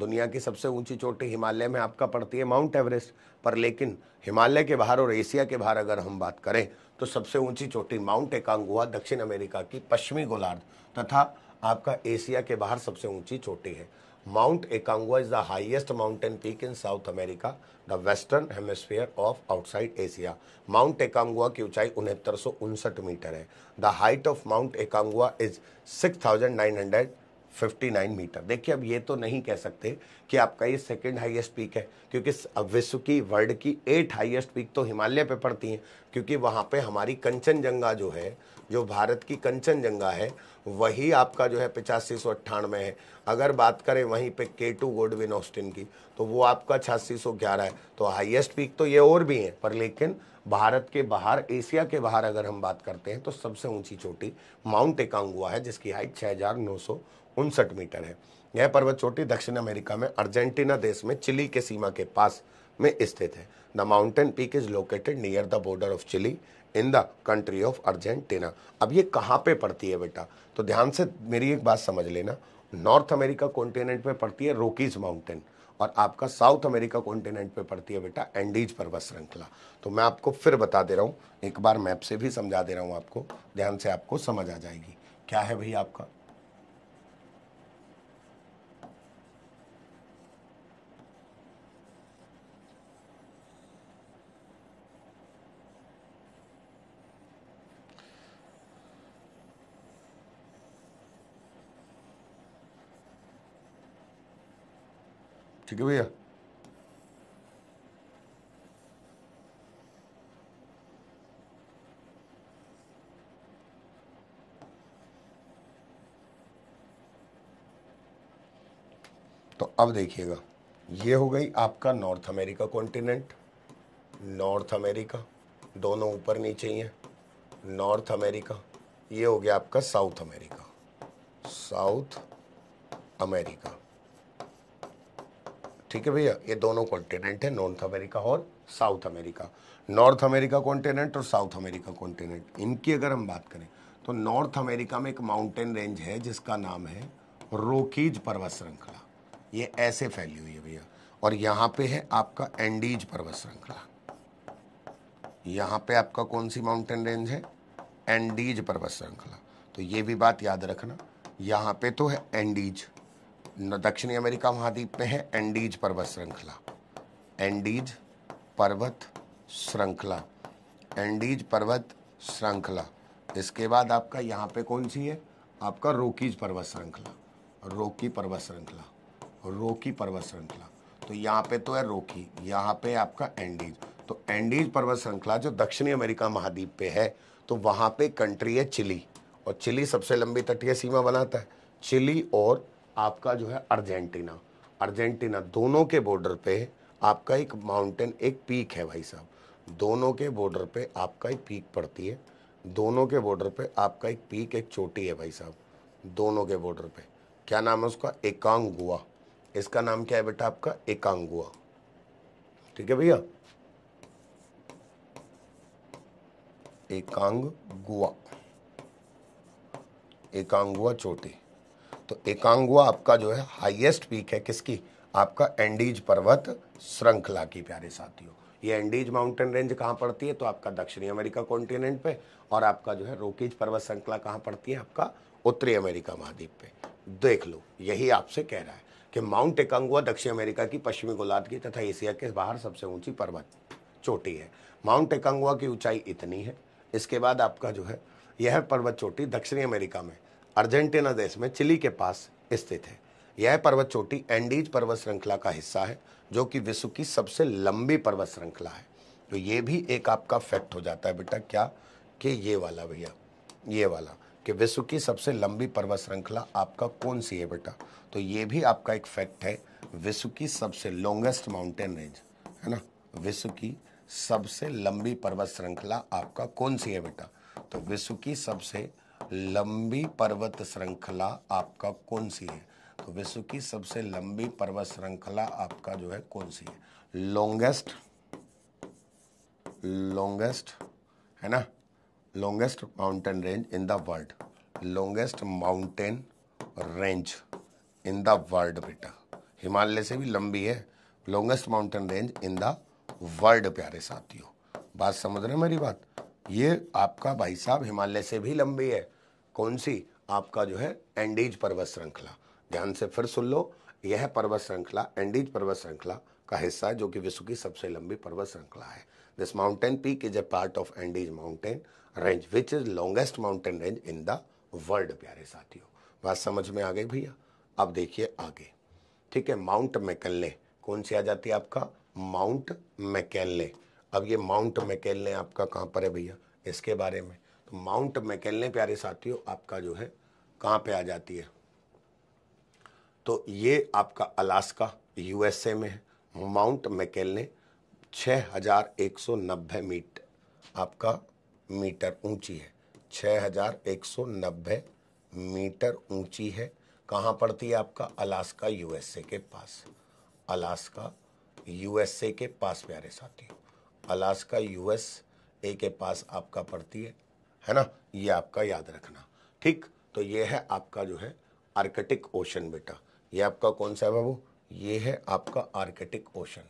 दुनिया की सबसे ऊंची चोटी हिमालय में आपका पड़ती है माउंट एवरेस्ट पर लेकिन हिमालय के बाहर और एशिया के बाहर अगर हम बात करें तो सबसे ऊंची चोटी माउंट एकांगुआ दक्षिण अमेरिका की पश्चिमी गोलार्ध तथा आपका एशिया के बाहर सबसे ऊंची चोटी है Mount Aconcagua is the highest mountain peak in South America the western hemisphere of outside Asia Mount Aconcagua की ऊंचाई उनहत्तर मीटर है the height of Mount Aconcagua is hundred 59 metre देखिए अब ये तो नहीं कह सकते कि आपका ये सेकंड हाईएस्ट पीक है क्योंकि विश्व की वर्ल्ड की एट हाईएस्ट पीक तो हिमालय पे पड़ती हैं क्योंकि वहाँ पे हमारी कंचनजंगा जो है जो भारत की कंचनजंगा है वही आपका जो है पचासी सौ अट्ठानवे है अगर बात करें वहीं पे के टू गोडविन ऑस्टिन की तो वो आपका छियासी सौ ग्यारह है तो हाईएस्ट पीक तो ये और भी हैं पर लेकिन भारत के बाहर एशिया के बाहर अगर हम बात करते हैं तो सबसे ऊंची चोटी माउंट एकांगुआ है जिसकी हाइट छः हज़ार नौ सौ उनसठ मीटर है यह पर्वत चोटी दक्षिण अमेरिका में अर्जेंटीना देश में चिली के सीमा के पास में स्थित है the mountain peak is located near the border of Chile in the country of Argentina अब ये कहाँ पे पड़ती है बेटा तो ध्यान से मेरी एक बात समझ लेना नॉर्थ अमेरिका कॉन्टिनेंट में पड़ती है रोकीज माउंटेन और आपका साउथ अमेरिका कॉन्टिनेंट पे पड़ती है बेटा एंडीज पर्वत श्रृंखला तो मैं आपको फिर बता दे रहा हूँ एक बार मैप से भी समझा दे रहा हूँ आपको ध्यान से आपको समझ आ जाएगी क्या है भैया आपका ठीक है भैया तो अब देखिएगा ये हो गई आपका North America continent North America दोनों ऊपर नीचे ही हैं नॉर्थ अमेरिका ये हो गया आपका साउथ अमेरिका साउथ अमेरिका ठीक है भैया ये दोनों कॉन्टिनेंट है नॉर्थ अमेरिका और South America North America continent और साउथ अमेरिका कॉन्टिनेंट इनकी अगर हम बात करें तो नॉर्थ अमेरिका में एक माउंटेन रेंज है जिसका नाम है रोकीज पर्वत श्रृंखला ये ऐसे फैली हुई है भैया और यहाँ पे है आपका एंडीज पर्वत श्रृंखला यहाँ पे आपका कौन सी माउंटेन रेंज है एंडीज पर्वत श्रृंखला तो ये भी बात याद रखना यहाँ पे तो है एंडीज दक्षिणी अमेरिका महाद्वीप में है एंडीज पर्वत श्रृंखला एंडीज पर्वत श्रृंखला एंडीज पर्वत श्रृंखला इसके बाद आपका यहाँ पे कौन सी है आपका रोकीज पर्वत श्रृंखला रोकी पर्वत श्रृंखला रोकी पर्वत श्रृंखला तो यहाँ पे तो है रोकी यहाँ पे आपका एंडीज तो एंडीज पर्वत श्रृंखला जो दक्षिणी अमेरिका महाद्वीप पे है तो वहाँ पे कंट्री है चिली और चिली सबसे लंबी तटीय सीमा बनाता है चिली और आपका जो है अर्जेंटीना अर्जेंटीना दोनों के बॉर्डर पे आपका एक माउंटेन एक पीक है भाई साहब दोनों के बॉर्डर पे आपका एक पीक पड़ती है दोनों के बॉर्डर पे आपका एक पीक एक चोटी है भाई साहब दोनों के बॉर्डर पे क्या नाम है उसका एकांगुआ इसका नाम क्या है बेटा आपका एकांगुआ ठीक है भैया एकांग गुआ एकांगुआ चोटी तो एकांगुआ आपका जो है हाईएस्ट पीक है किसकी आपका एंडीज पर्वत श्रृंखला की प्यारे साथियों ये एंडीज माउंटेन रेंज कहाँ पड़ती है तो आपका दक्षिणी अमेरिका कॉन्टिनेंट पे और आपका जो है रोकीज पर्वत श्रृंखला कहाँ पड़ती है आपका उत्तरी अमेरिका महाद्वीप पे देख लो यही आपसे कह रहा है कि माउंट एकांगुआ दक्षिण अमेरिका की पश्चिमी गोलार्ध की तथा एशिया के बाहर सबसे ऊंची पर्वत चोटी है माउंट एकांगुआ की ऊंचाई इतनी है इसके बाद आपका जो है यह पर्वत चोटी दक्षिणी अमेरिका में अर्जेंटीना देश में चिली के पास स्थित है यह पर्वत चोटी एंडीज पर्वत श्रृंखला का हिस्सा है जो कि विश्व की सबसे लंबी पर्वत श्रृंखला है तो ये भी एक आपका फैक्ट हो जाता है बेटा क्या कि ये वाला भैया ये वाला कि विश्व की सबसे लंबी पर्वत श्रृंखला आपका कौन सी है बेटा तो ये भी आपका एक फैक्ट है विश्व की सबसे लॉन्गेस्ट माउंटेन रेंज है ना विश्व की सबसे लंबी पर्वत श्रृंखला आपका कौन सी है बेटा तो विश्व की सबसे लंबी पर्वत श्रृंखला आपका कौन सी है तो विश्व की सबसे लंबी पर्वत श्रृंखला आपका जो है कौन सी है लॉन्गेस्ट लॉन्गेस्ट है ना longest mountain range in the world longest mountain range in the world बेटा हिमालय से भी लंबी है longest mountain range in the world प्यारे साथियों बात समझ रहे मेरी बात ये आपका भाई साहब हिमालय से भी लंबी है कौन सी आपका जो है एंडीज पर्वत श्रृंखला ध्यान से फिर सुन लो यह पर्वत श्रृंखला एंडीज पर्वत श्रृंखला का हिस्सा है जो कि विश्व की सबसे लंबी पर्वत श्रृंखला है this mountain peak is a part of Andes mountain range which is longest mountain range in the world प्यारे साथियों बात समझ में आ गई भैया अब देखिए आगे ठीक है माउंट मैकेले कौन सी आ जाती है आपका माउंट मैकेले अब ये माउंट मैकेले आपका कहाँ पर है भैया इसके बारे में माउंट मैकेले प्यारे साथियों आपका जो है कहाँ पे आ जाती है तो ये आपका अलास्का यूएसए में है माउंट मैकेले छः हज़ार एक सौ नब्बे मीट आपका मीटर ऊंची है छः हज़ार एक सौ नब्बे मीटर ऊंची है कहाँ पड़ती है आपका अलास्का यूएसए के पास अलास्का यूएसए के पास प्यारे साथियों अलास्का यूएस ए के पास आपका पड़ती है है ना ये आपका याद रखना ठीक तो ये है आपका जो है आर्कटिक ओशन बेटा ये आपका कौन सा है बाबू ये है आपका आर्कटिक ओशन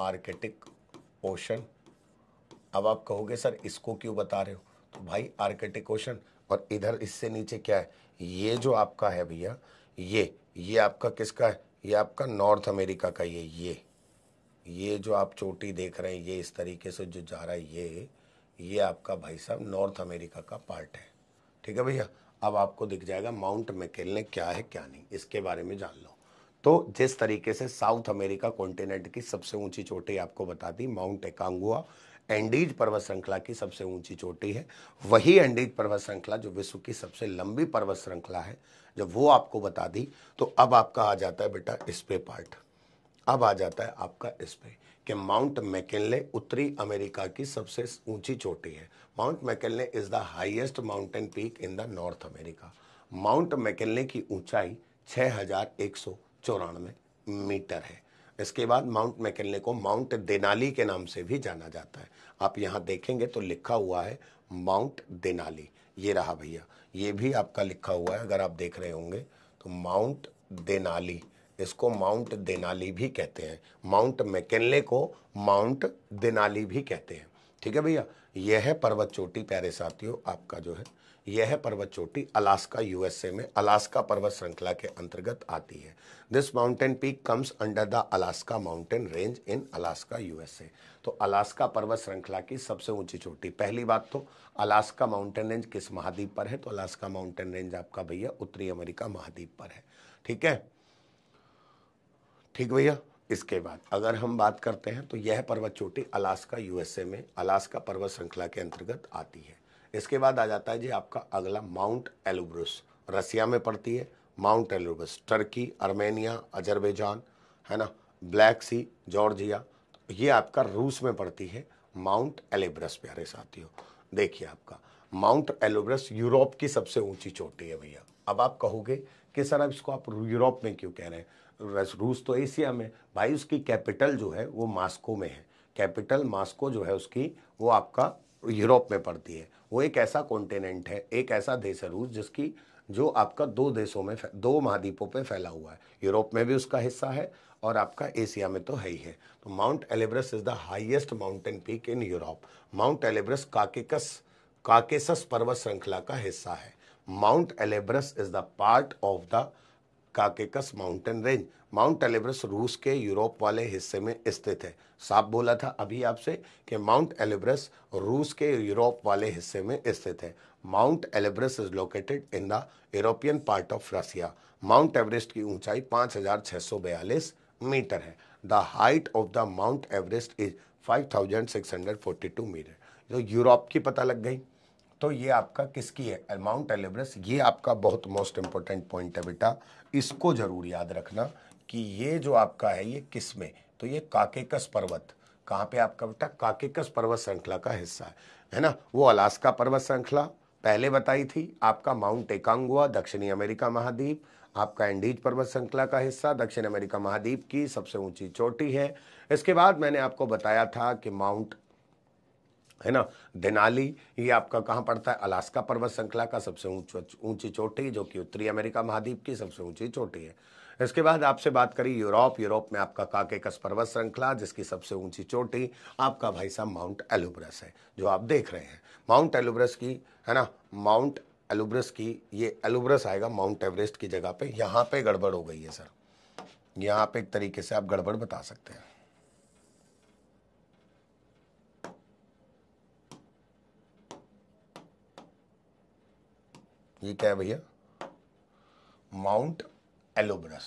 आर्कटिक ओशन अब आप कहोगे सर इसको क्यों बता रहे हो तो भाई आर्कटिक ओशन और इधर इससे नीचे क्या है ये जो आपका है भैया ये ये आपका किसका है ये आपका नॉर्थ अमेरिका का ये ये ये जो आप चोटी देख रहे हैं ये इस तरीके से जो जा रहा है ये ये आपका भाई साहब नॉर्थ अमेरिका का पार्ट है ठीक है भैया अब आपको दिख जाएगा माउंट मैकेल ने क्या है क्या नहीं इसके बारे में जान लो तो जिस तरीके से साउथ अमेरिका कॉन्टिनेंट की सबसे ऊंची चोटी आपको बता दी माउंट एकांगुआ एंडीज पर्वत श्रृंखला की सबसे ऊंची चोटी है वही एंडीज पर्वत श्रृंखला जो विश्व की सबसे लंबी पर्वत श्रृंखला है जब वो आपको बता दी तो अब आपका आ जाता है बेटा इस पे पार्ट अब आ जाता है आपका इस पे कि माउंट मैकेले उत्तरी अमेरिका की सबसे ऊंची चोटी है Mount McKinley is the highest mountain peak in the North America Mount McKinley की ऊंचाई छः हज़ार एक सौ चौरानवे मीटर है इसके बाद माउंट मैकेले को माउंट देनाली के नाम से भी जाना जाता है आप यहाँ देखेंगे तो लिखा हुआ है माउंट देनाली ये रहा भैया ये भी आपका लिखा हुआ है अगर आप देख रहे होंगे तो माउंट देनाली इसको माउंट देनाली भी कहते हैं माउंट मैकेले को माउंट देनाली भी कहते हैं ठीक है भैया यह है पर्वत चोटी प्यारे साथियों आपका जो है यह है पर्वत चोटी अलास्का यूएसए में अलास्का पर्वत श्रृंखला के अंतर्गत आती है this mountain peak comes under the Alaska mountain range in Alaska USA तो अलास्का पर्वत श्रृंखला की सबसे ऊंची चोटी पहली बात तो अलास्का माउंटेन रेंज किस महाद्वीप पर है तो अलास्का माउंटेन रेंज आपका भैया उत्तरी अमेरिका महाद्वीप पर है ठीक है ठीक भैया इसके बाद अगर हम बात करते हैं तो यह पर्वत चोटी अलास्का यूएसए में अलास्का पर्वत श्रृंखला के अंतर्गत आती है इसके बाद आ जाता है जी आपका अगला माउंट एलुब्रस रसिया में पड़ती है Mount Elbrus Turkey Armenia Azerbaijan है ना ब्लैक सी जॉर्जिया ये आपका रूस में पड़ती है माउंट एलेब्रस प्यारे साथियों देखिए आपका माउंट एलोब्रस यूरोप की सबसे ऊंची चोटी है भैया अब आप कहोगे कि सर अब इसको आप यूरोप में क्यों कह रहे हैं रूस तो एशिया में भाई उसकी कैपिटल जो है वो मास्को में है कैपिटल मास्को जो है उसकी वो आपका यूरोप में पड़ती है वो एक ऐसा कॉन्टिनेंट है एक ऐसा देश है रूस जिसकी जो आपका दो देशों में दो महाद्वीपों पे फैला हुआ है यूरोप में भी उसका हिस्सा है और आपका एशिया में तो है ही है तो Mount Elbrus is the highest mountain peak in Europe Mount Elbrus Caucasus Caucasus पर्वत श्रृंखला का हिस्सा है Mount Elbrus is the part of the Caucasus mountain range Mount Elbrus रूस के यूरोप वाले हिस्से में स्थित है साफ बोला था अभी आपसे कि माउंट एलेब्रस रूस के यूरोप वाले हिस्से में स्थित है Mount Elbrus is located in the European part of Russia Mount Everest की ऊंचाई 5642 मीटर है the height of the Mount Everest is 5642 metre जो यूरोप की पता लग गई तो ये आपका किसकी है माउंट एलेवरेस्ट ये आपका बहुत मोस्ट इंपॉर्टेंट पॉइंट है बेटा इसको ज़रूर याद रखना कि ये जो आपका है ये किस में तो ये काकेकस पर्वत कहाँ पे आपका बेटा काकेकस पर्वत श्रृंखला का हिस्सा है है ना वो अलास्का पर्वत श्रृंखला पहले बताई थी आपका माउंट एकांगुआ दक्षिणी अमेरिका महाद्वीप आपका एंडीज पर्वत श्रृंखला का हिस्सा दक्षिण अमेरिका महाद्वीप की सबसे ऊंची चोटी है इसके बाद मैंने आपको बताया था कि माउंट है ना देनाली ये आपका कहाँ पड़ता है अलास्का पर्वत श्रृंखला का सबसे ऊंच ऊंची चोटी जो कि उत्तरी अमेरिका महाद्वीप की सबसे ऊंची चोटी है इसके बाद आपसे बात करी यूरोप यूरोप में आपका काकेकस पर्वत श्रृंखला जिसकी सबसे ऊंची चोटी आपका भाई साहब माउंट एलुब्रस है जो आप देख रहे हैं माउंट एलुब्रस की है ना माउंट एलुब्रस की ये एलुब्रस आएगा माउंट एवरेस्ट की जगह पे यहाँ पे गड़बड़ हो गई है सर यहाँ पे एक तरीके से आप गड़बड़ बता सकते हैं ये क्या है भैया Mount Elbrus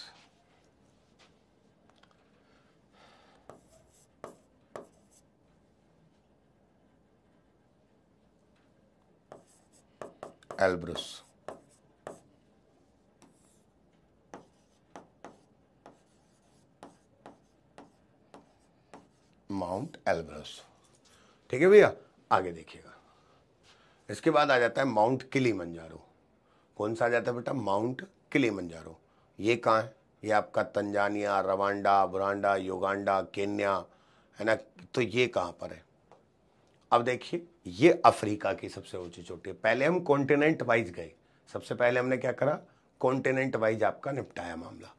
Elbrus Mount Elbrus ठीक है भैया आगे देखिएगा इसके बाद आ जाता है माउंट किली मंजारो कौन सा आ जाता है बेटा माउंट किलेमंजारो ये कहाँ है ये आपका Tanzania Rwanda Burundi Uganda Kenya है ना तो ये कहाँ पर है अब देखिए ये अफ्रीका की सबसे ऊंची चोटी है पहले हम कॉन्टिनेंट वाइज गए सबसे पहले हमने क्या करा कॉन्टिनेंट वाइज आपका निपटाया मामला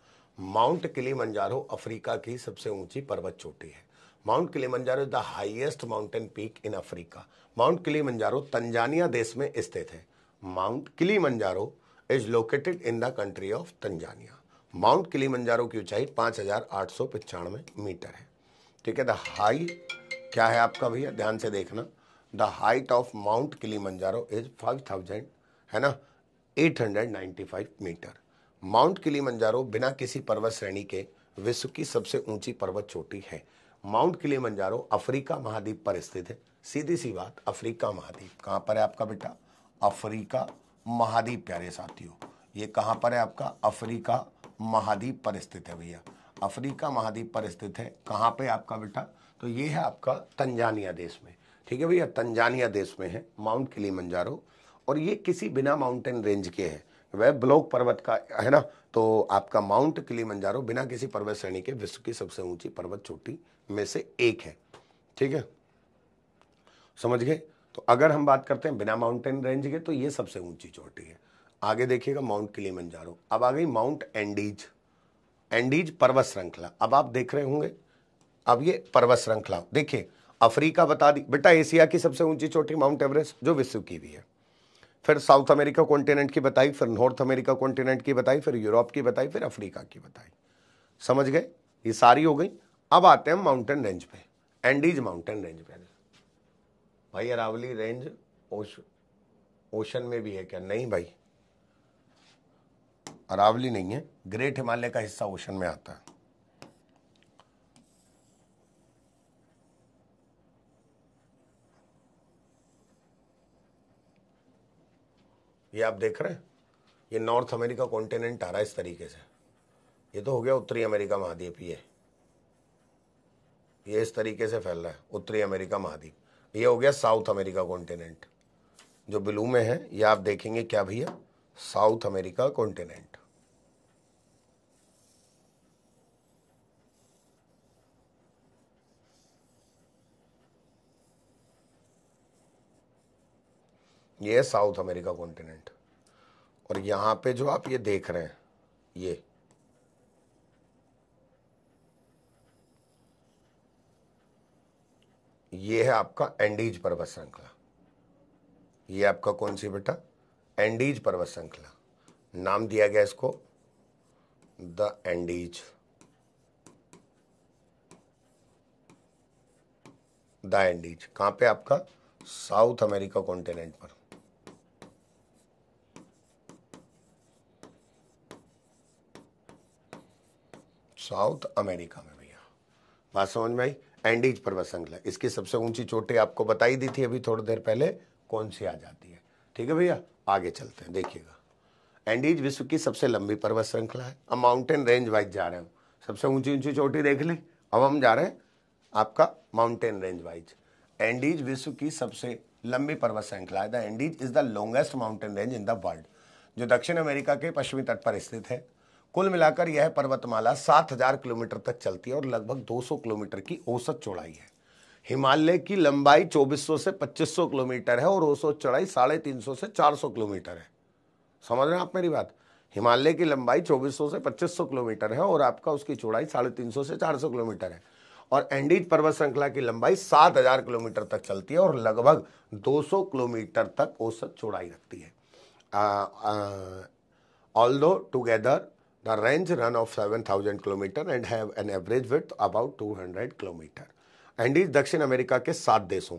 माउंट किलीमंजारो अफ्रीका की सबसे ऊंची पर्वत चोटी है Mount Kilimanjaro is the highest mountain peak in Africa Mount Kilimanjaro Tanzania देश में स्थित है Mount Kilimanjaro is located in the country of Tanzania Mount Kilimanjaro की ऊंचाई पाँच हज़ार आठ सौ पचानवे मीटर है ठीक है द हाई क्या है आपका भैया ध्यान से देखना the height of mount Kilimanjaro is five thousand है ना eight hundred ninety five metre Mount Kilimanjaro बिना किसी पर्वत श्रेणी के विश्व की सबसे ऊंची पर्वत चोटी है माउंट किली मंजारो अफ्रीका महाद्वीप पर स्थित है सीधी सी बात अफ्रीका महाद्वीप कहाँ पर है आपका बेटा अफ्रीका महाद्वीप प्यारे साथियों ये कहाँ पर है आपका अफ्रीका महाद्वीप पर स्थित है भैया अफ्रीका महाद्वीप पर स्थित है कहाँ पे आपका बेटा तो ये है आपका तंजानिया देश में ठीक है भैया तंजानिया देश में है माउंट किली और ये किसी बिना माउंटेन रेंज के है वह ब्लॉक पर्वत का है ना तो आपका माउंट किली बिना किसी पर्वत श्रेणी के विश्व की सबसे ऊंची पर्वत चोटी में से एक है ठीक है समझ गए तो अगर हम बात करते हैं बिना माउंटेन रेंज के तो ये सबसे ऊंची चोटी है आगे देखिएगा माउंट किली अब आ गई माउंट एंडीज एंडीज पर्वत श्रृंखला अब आप देख रहे होंगे अब ये पर्वत श्रृंखला देखिए अफ्रीका बता दी बेटा एशिया की सबसे ऊंची चोटी माउंट एवरेस्ट जो विश्व की भी है फिर साउथ अमेरिका कॉन्टिनेंट की बताई फिर नॉर्थ अमेरिका कॉन्टिनेंट की बताई फिर यूरोप की बताई फिर अफ्रीका की बताई समझ गए ये सारी हो गई अब आते हैं माउंटेन रेंज पे एंडीज माउंटेन रेंज पे भाई अरावली रेंज ओश, ओशन में भी है क्या नहीं भाई अरावली नहीं है ग्रेट हिमालय का हिस्सा ओशन में आता है ये आप देख रहे हैं ये नॉर्थ अमेरिका कॉन्टिनेंट आ रहा है इस तरीके से ये तो हो गया उत्तरी अमेरिका महाद्वीप ये ये इस तरीके से फैल रहा है उत्तरी अमेरिका महाद्वीप ये हो गया साउथ अमेरिका कॉन्टिनेंट जो ब्लू में है ये आप देखेंगे क्या भैया साउथ अमेरिका कॉन्टिनेंट ये है साउथ अमेरिका कॉन्टिनेंट और यहां पे जो आप ये देख रहे हैं ये ये है आपका एंडीज पर्वत श्रृंखला ये आपका कौन सी बेटा एंडीज पर्वत श्रृंखला नाम दिया गया इसको द एंडीज द एंडीज कहां पे आपका साउथ अमेरिका कॉन्टिनेंट पर साउथ अमेरिका में भैया बात समझ में आई एंडीज पर्वत श्रृंखला इसकी सबसे ऊंची चोटी आपको बताई दी थी अभी थोड़ी देर पहले कौन सी आ जाती है ठीक है भैया आगे चलते हैं देखिएगा एंडीज विश्व की सबसे लंबी पर्वत श्रृंखला है अब माउंटेन रेंज वाइज जा रहे हो सबसे ऊंची ऊंची चोटी देख ली अब हम जा रहे हैं आपका माउंटेन रेंज वाइज एंडीज विश्व की सबसे लंबी पर्वत श्रृंखला है the Andes is the longest mountain range in the world जो दक्षिण अमेरिका के पश्चिमी तट पर स्थित है कुल मिलाकर यह पर्वतमाला 7000 किलोमीटर तक चलती है और लगभग 200 किलोमीटर की औसत चौड़ाई है हिमालय की लंबाई 2400 से 2500 किलोमीटर है और औसत चौड़ाई साढ़े तीन से 400 किलोमीटर है समझ रहे हैं आप मेरी बात हिमालय की लंबाई 2400 से 2500 किलोमीटर है और आपका उसकी चौड़ाई साढ़े तीन से 400 किलोमीटर है और एंडीज पर्वत श्रृंखला की लंबाई 7000 किलोमीटर तक चलती है और लगभग 200 किलोमीटर तक औसत चौड़ाई रखती है all do together The range run of 7,000 and have an average with about two 200 kilometre Andes दक्षिण अमेरिका के सात देशों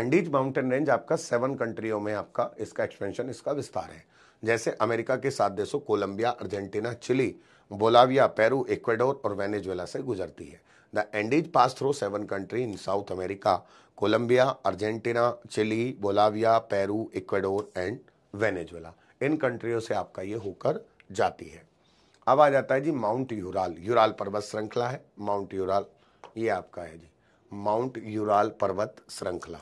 एंडीज माउंटेन रेंज आपका सेवन कंट्रियों में आपका इसका एक्सपेंशन इसका विस्तार है जैसे अमेरिका के सात देशों Colombia Argentina Chile Bolivia Peru Ecuador और वेनेजुएला से गुजरती है the Andes pass through seven country in South America Colombia Argentina Chile Bolivia Peru Ecuador and Venezuela इन कंट्रियों से आपका ये होकर जाती है अब आ जाता है जी माउंट यूराल यूराल पर्वत श्रृंखला है माउंट यूराल ये आपका है जी माउंट यूराल पर्वत श्रृंखला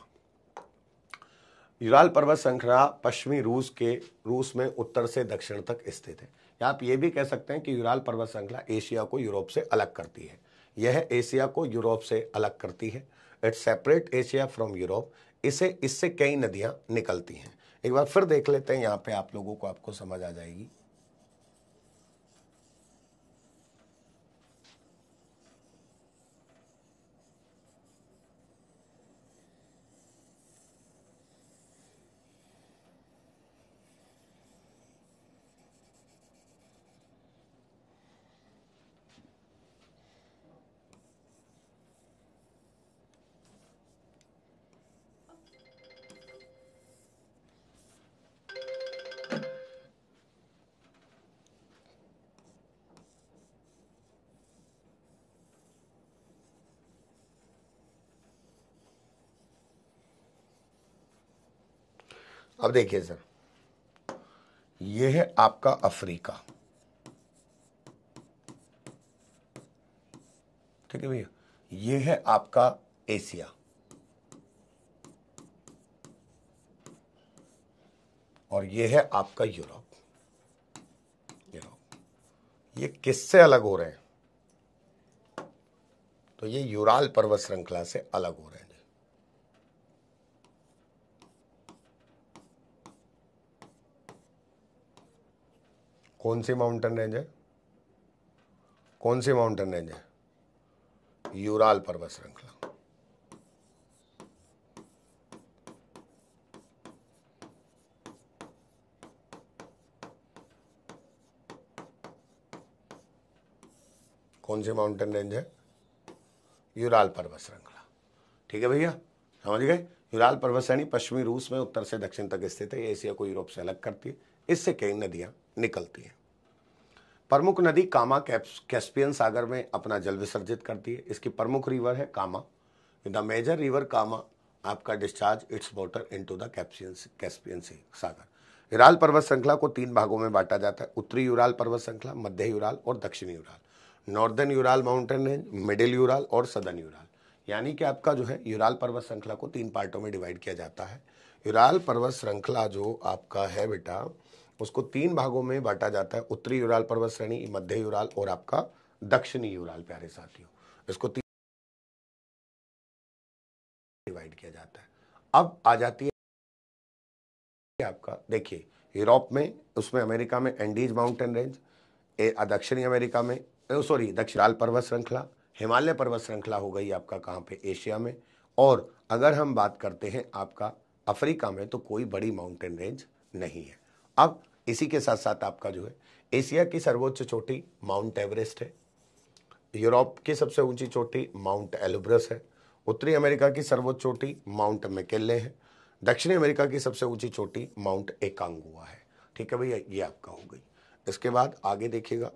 यूराल पर्वत श्रृंखला पश्चिमी रूस के रूस में उत्तर से दक्षिण तक स्थित है आप ये भी कह सकते हैं कि यूराल पर्वत श्रृंखला एशिया को यूरोप से अलग करती है यह एशिया को यूरोप से अलग करती है it's separate Asia from Europe इसे इससे कई नदियाँ निकलती हैं एक बार फिर देख लेते हैं यहाँ पे आप लोगों को आपको समझ आ जाएगी अब देखिए सर ये है आपका अफ्रीका ठीक है भैया ये है आपका एशिया और ये है आपका यूरोप यूरोप ये किससे अलग हो रहे हैं तो ये यूराल पर्वत श्रृंखला से अलग हो रहे हैं कौन सी माउंटेन रेंज है कौन सी माउंटेन रेंज है यूराल पर्वत श्रृंखला कौन सी माउंटेन रेंज है यूराल पर्वत श्रृंखला ठीक है भैया समझ गए यूराल पर्वत श्रेणी पश्चिमी रूस में उत्तर से दक्षिण तक स्थित है एशिया को यूरोप से अलग करती है इससे कई नदियां निकलती है प्रमुख नदी कामा कैस्पियन सागर में अपना जल विसर्जित करती है इसकी प्रमुख रिवर है Kama the major river Kama आपका discharge its water to the Caspian Caspian sea सागर यूराल पर्वत श्रृंखला को तीन भागों में बांटा जाता है उत्तरी यूराल पर्वत श्रृंखला मध्य यूराल और दक्षिणी Ural northern Ural mountain range middle Ural और सदर्न यूराल यानी कि आपका जो है यूराल पर्वत श्रृंखला को तीन पार्टों में डिवाइड किया जाता है यूराल पर्वत श्रृंखला जो आपका है बेटा उसको तीन भागों में बांटा जाता है उत्तरी यूराल पर्वत श्रेणी मध्य यूराल और आपका दक्षिणी यूराल प्यारे साथियों इसको तीन डिवाइड किया जाता है अब आ जाती है आपका देखिए यूरोप में उसमें अमेरिका में एंडीज माउंटेन रेंज दक्षिणी अमेरिका में सॉरी दक्षिणाल पर्वत श्रृंखला हिमालय पर्वत श्रृंखला हो गई आपका कहाँ पे एशिया में और अगर हम बात करते हैं आपका अफ्रीका में तो कोई बड़ी माउंटेन रेंज नहीं है अब इसी के साथ साथ आपका जो है एशिया की सर्वोच्च चोटी माउंट एवरेस्ट है यूरोप की सबसे ऊंची चोटी माउंट एलुब्रस है उत्तरी अमेरिका की सर्वोच्च चोटी माउंट मेकेले है दक्षिणी अमेरिका की सबसे ऊंची चोटी माउंट एकांगुआ है ठीक है भैया ये आपका हो गई इसके बाद आगे देखिएगा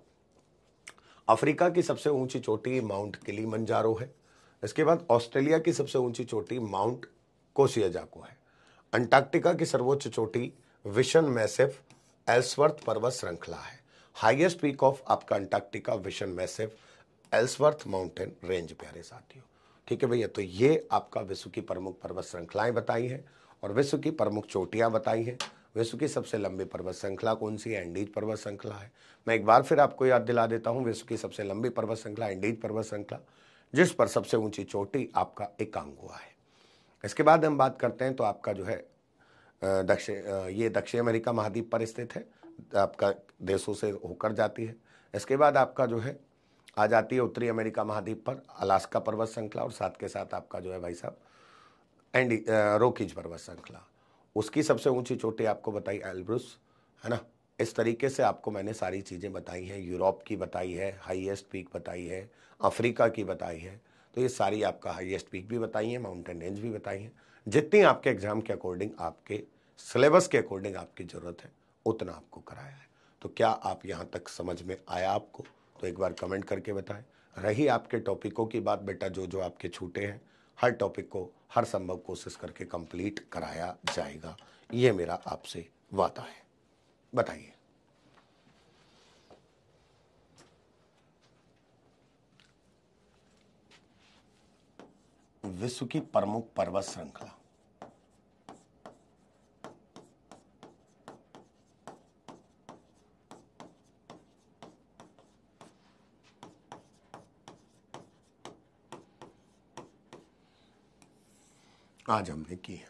अफ्रीका की सबसे ऊंची चोटी माउंट मंजारो है इसके बाद ऑस्ट्रेलिया की सबसे ऊंची चोटी माउंट कोसियाजाको है अंटार्कटिका की सर्वोच्च चोटी विशन मैसेफ एल्सवर्थ पर्वत श्रृंखला है हाईएस्ट पीक ऑफ आपका Antarctica Vinson Massif Ellsworth mountain range प्यारे साथियों ठीक है भैया तो ये आपका विश्व की प्रमुख पर्वत श्रृंखलाएं बताई हैं और विश्व की प्रमुख चोटियां बताई हैं विश्व की सबसे लंबी पर्वत श्रृंखला कौन सी है एंडीज पर्वत श्रृंखला है मैं एक बार फिर आपको याद दिला देता हूँ विश्व की सबसे लंबी पर्वत श्रृंखला एंडीज पर्वत श्रृंखला जिस पर सबसे ऊंची चोटी आपका एकांगुआ है इसके बाद हम बात करते हैं तो आपका जो है दक्षिण ये दक्षिण अमेरिका महाद्वीप पर स्थित है आपका देशों से होकर जाती है इसके बाद आपका जो है आ जाती है उत्तरी अमेरिका महाद्वीप पर अलास्का पर्वत श्रृंखला और साथ के साथ आपका जो है भाई साहब एंडी रोकीज पर्वत श्रृंखला उसकी सबसे ऊंची चोटी आपको बताई एल्ब्रुस है ना इस तरीके से आपको मैंने सारी चीज़ें बताई हैं यूरोप की बताई है हाईएस्ट पीक बताई है अफ्रीका की बताई है तो ये सारी आपका हाईएस्ट पीक भी बताई है माउंटेन रेंज भी बताई है जितनी आपके एग्ज़ाम के अकॉर्डिंग आपके सिलेबस के अकॉर्डिंग आपकी ज़रूरत है उतना आपको कराया है तो क्या आप यहाँ तक समझ में आया आपको तो एक बार कमेंट करके बताएं रही आपके टॉपिकों की बात बेटा जो जो आपके छूटे हैं हर टॉपिक को हर संभव कोशिश करके कंप्लीट कराया जाएगा ये मेरा आपसे वादा है बताइए विश्व की प्रमुख पर्वत श्रृंखला आज हमने की है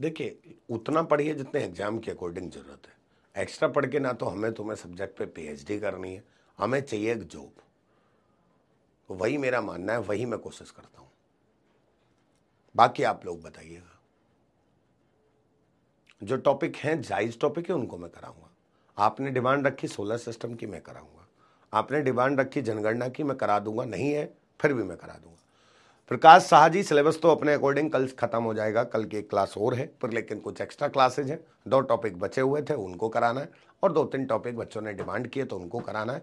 देखिए उतना पढ़िए जितने एग्जाम के अकॉर्डिंग ज़रूरत है एक्स्ट्रा पढ़ के ना तो हमें तुम्हें सब्जेक्ट पे पीएचडी करनी है हमें चाहिए एक जॉब तो वही मेरा मानना है वही मैं कोशिश करता हूँ बाकी आप लोग बताइएगा जो टॉपिक हैं जायज़ टॉपिक है उनको मैं कराऊंगा आपने डिमांड रखी सोलर सिस्टम की मैं कराऊंगा आपने डिमांड रखी जनगणना की मैं करा दूंगा नहीं है फिर भी मैं करा दूंगा प्रकाश शाह जी सिलेबस तो अपने अकॉर्डिंग कल खत्म हो जाएगा कल की एक क्लास और है पर लेकिन कुछ एक्स्ट्रा क्लासेज हैं दो टॉपिक बचे हुए थे उनको कराना है और दो तीन टॉपिक बच्चों ने डिमांड किए तो उनको कराना है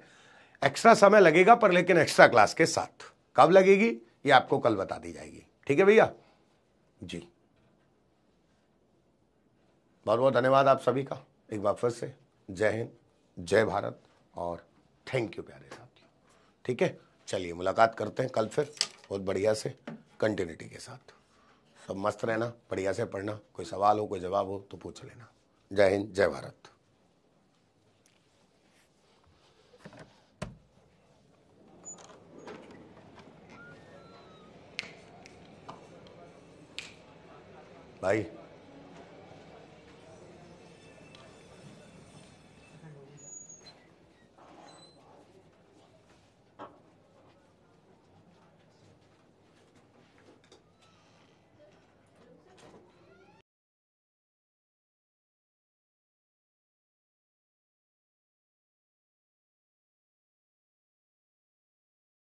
एक्स्ट्रा समय लगेगा पर लेकिन एक्स्ट्रा क्लास के साथ कब लगेगी ये आपको कल बता दी जाएगी ठीक है भैया जी बहुत बहुत धन्यवाद आप सभी का एक बार फिर से जय हिंद जय भारत और थैंक यू प्यारे साथियों ठीक है चलिए मुलाकात करते हैं कल फिर बहुत बढ़िया से कंटिन्यूटी के साथ सब मस्त रहना बढ़िया से पढ़ना कोई सवाल हो कोई जवाब हो तो पूछ लेना जय हिंद जय भारत भाई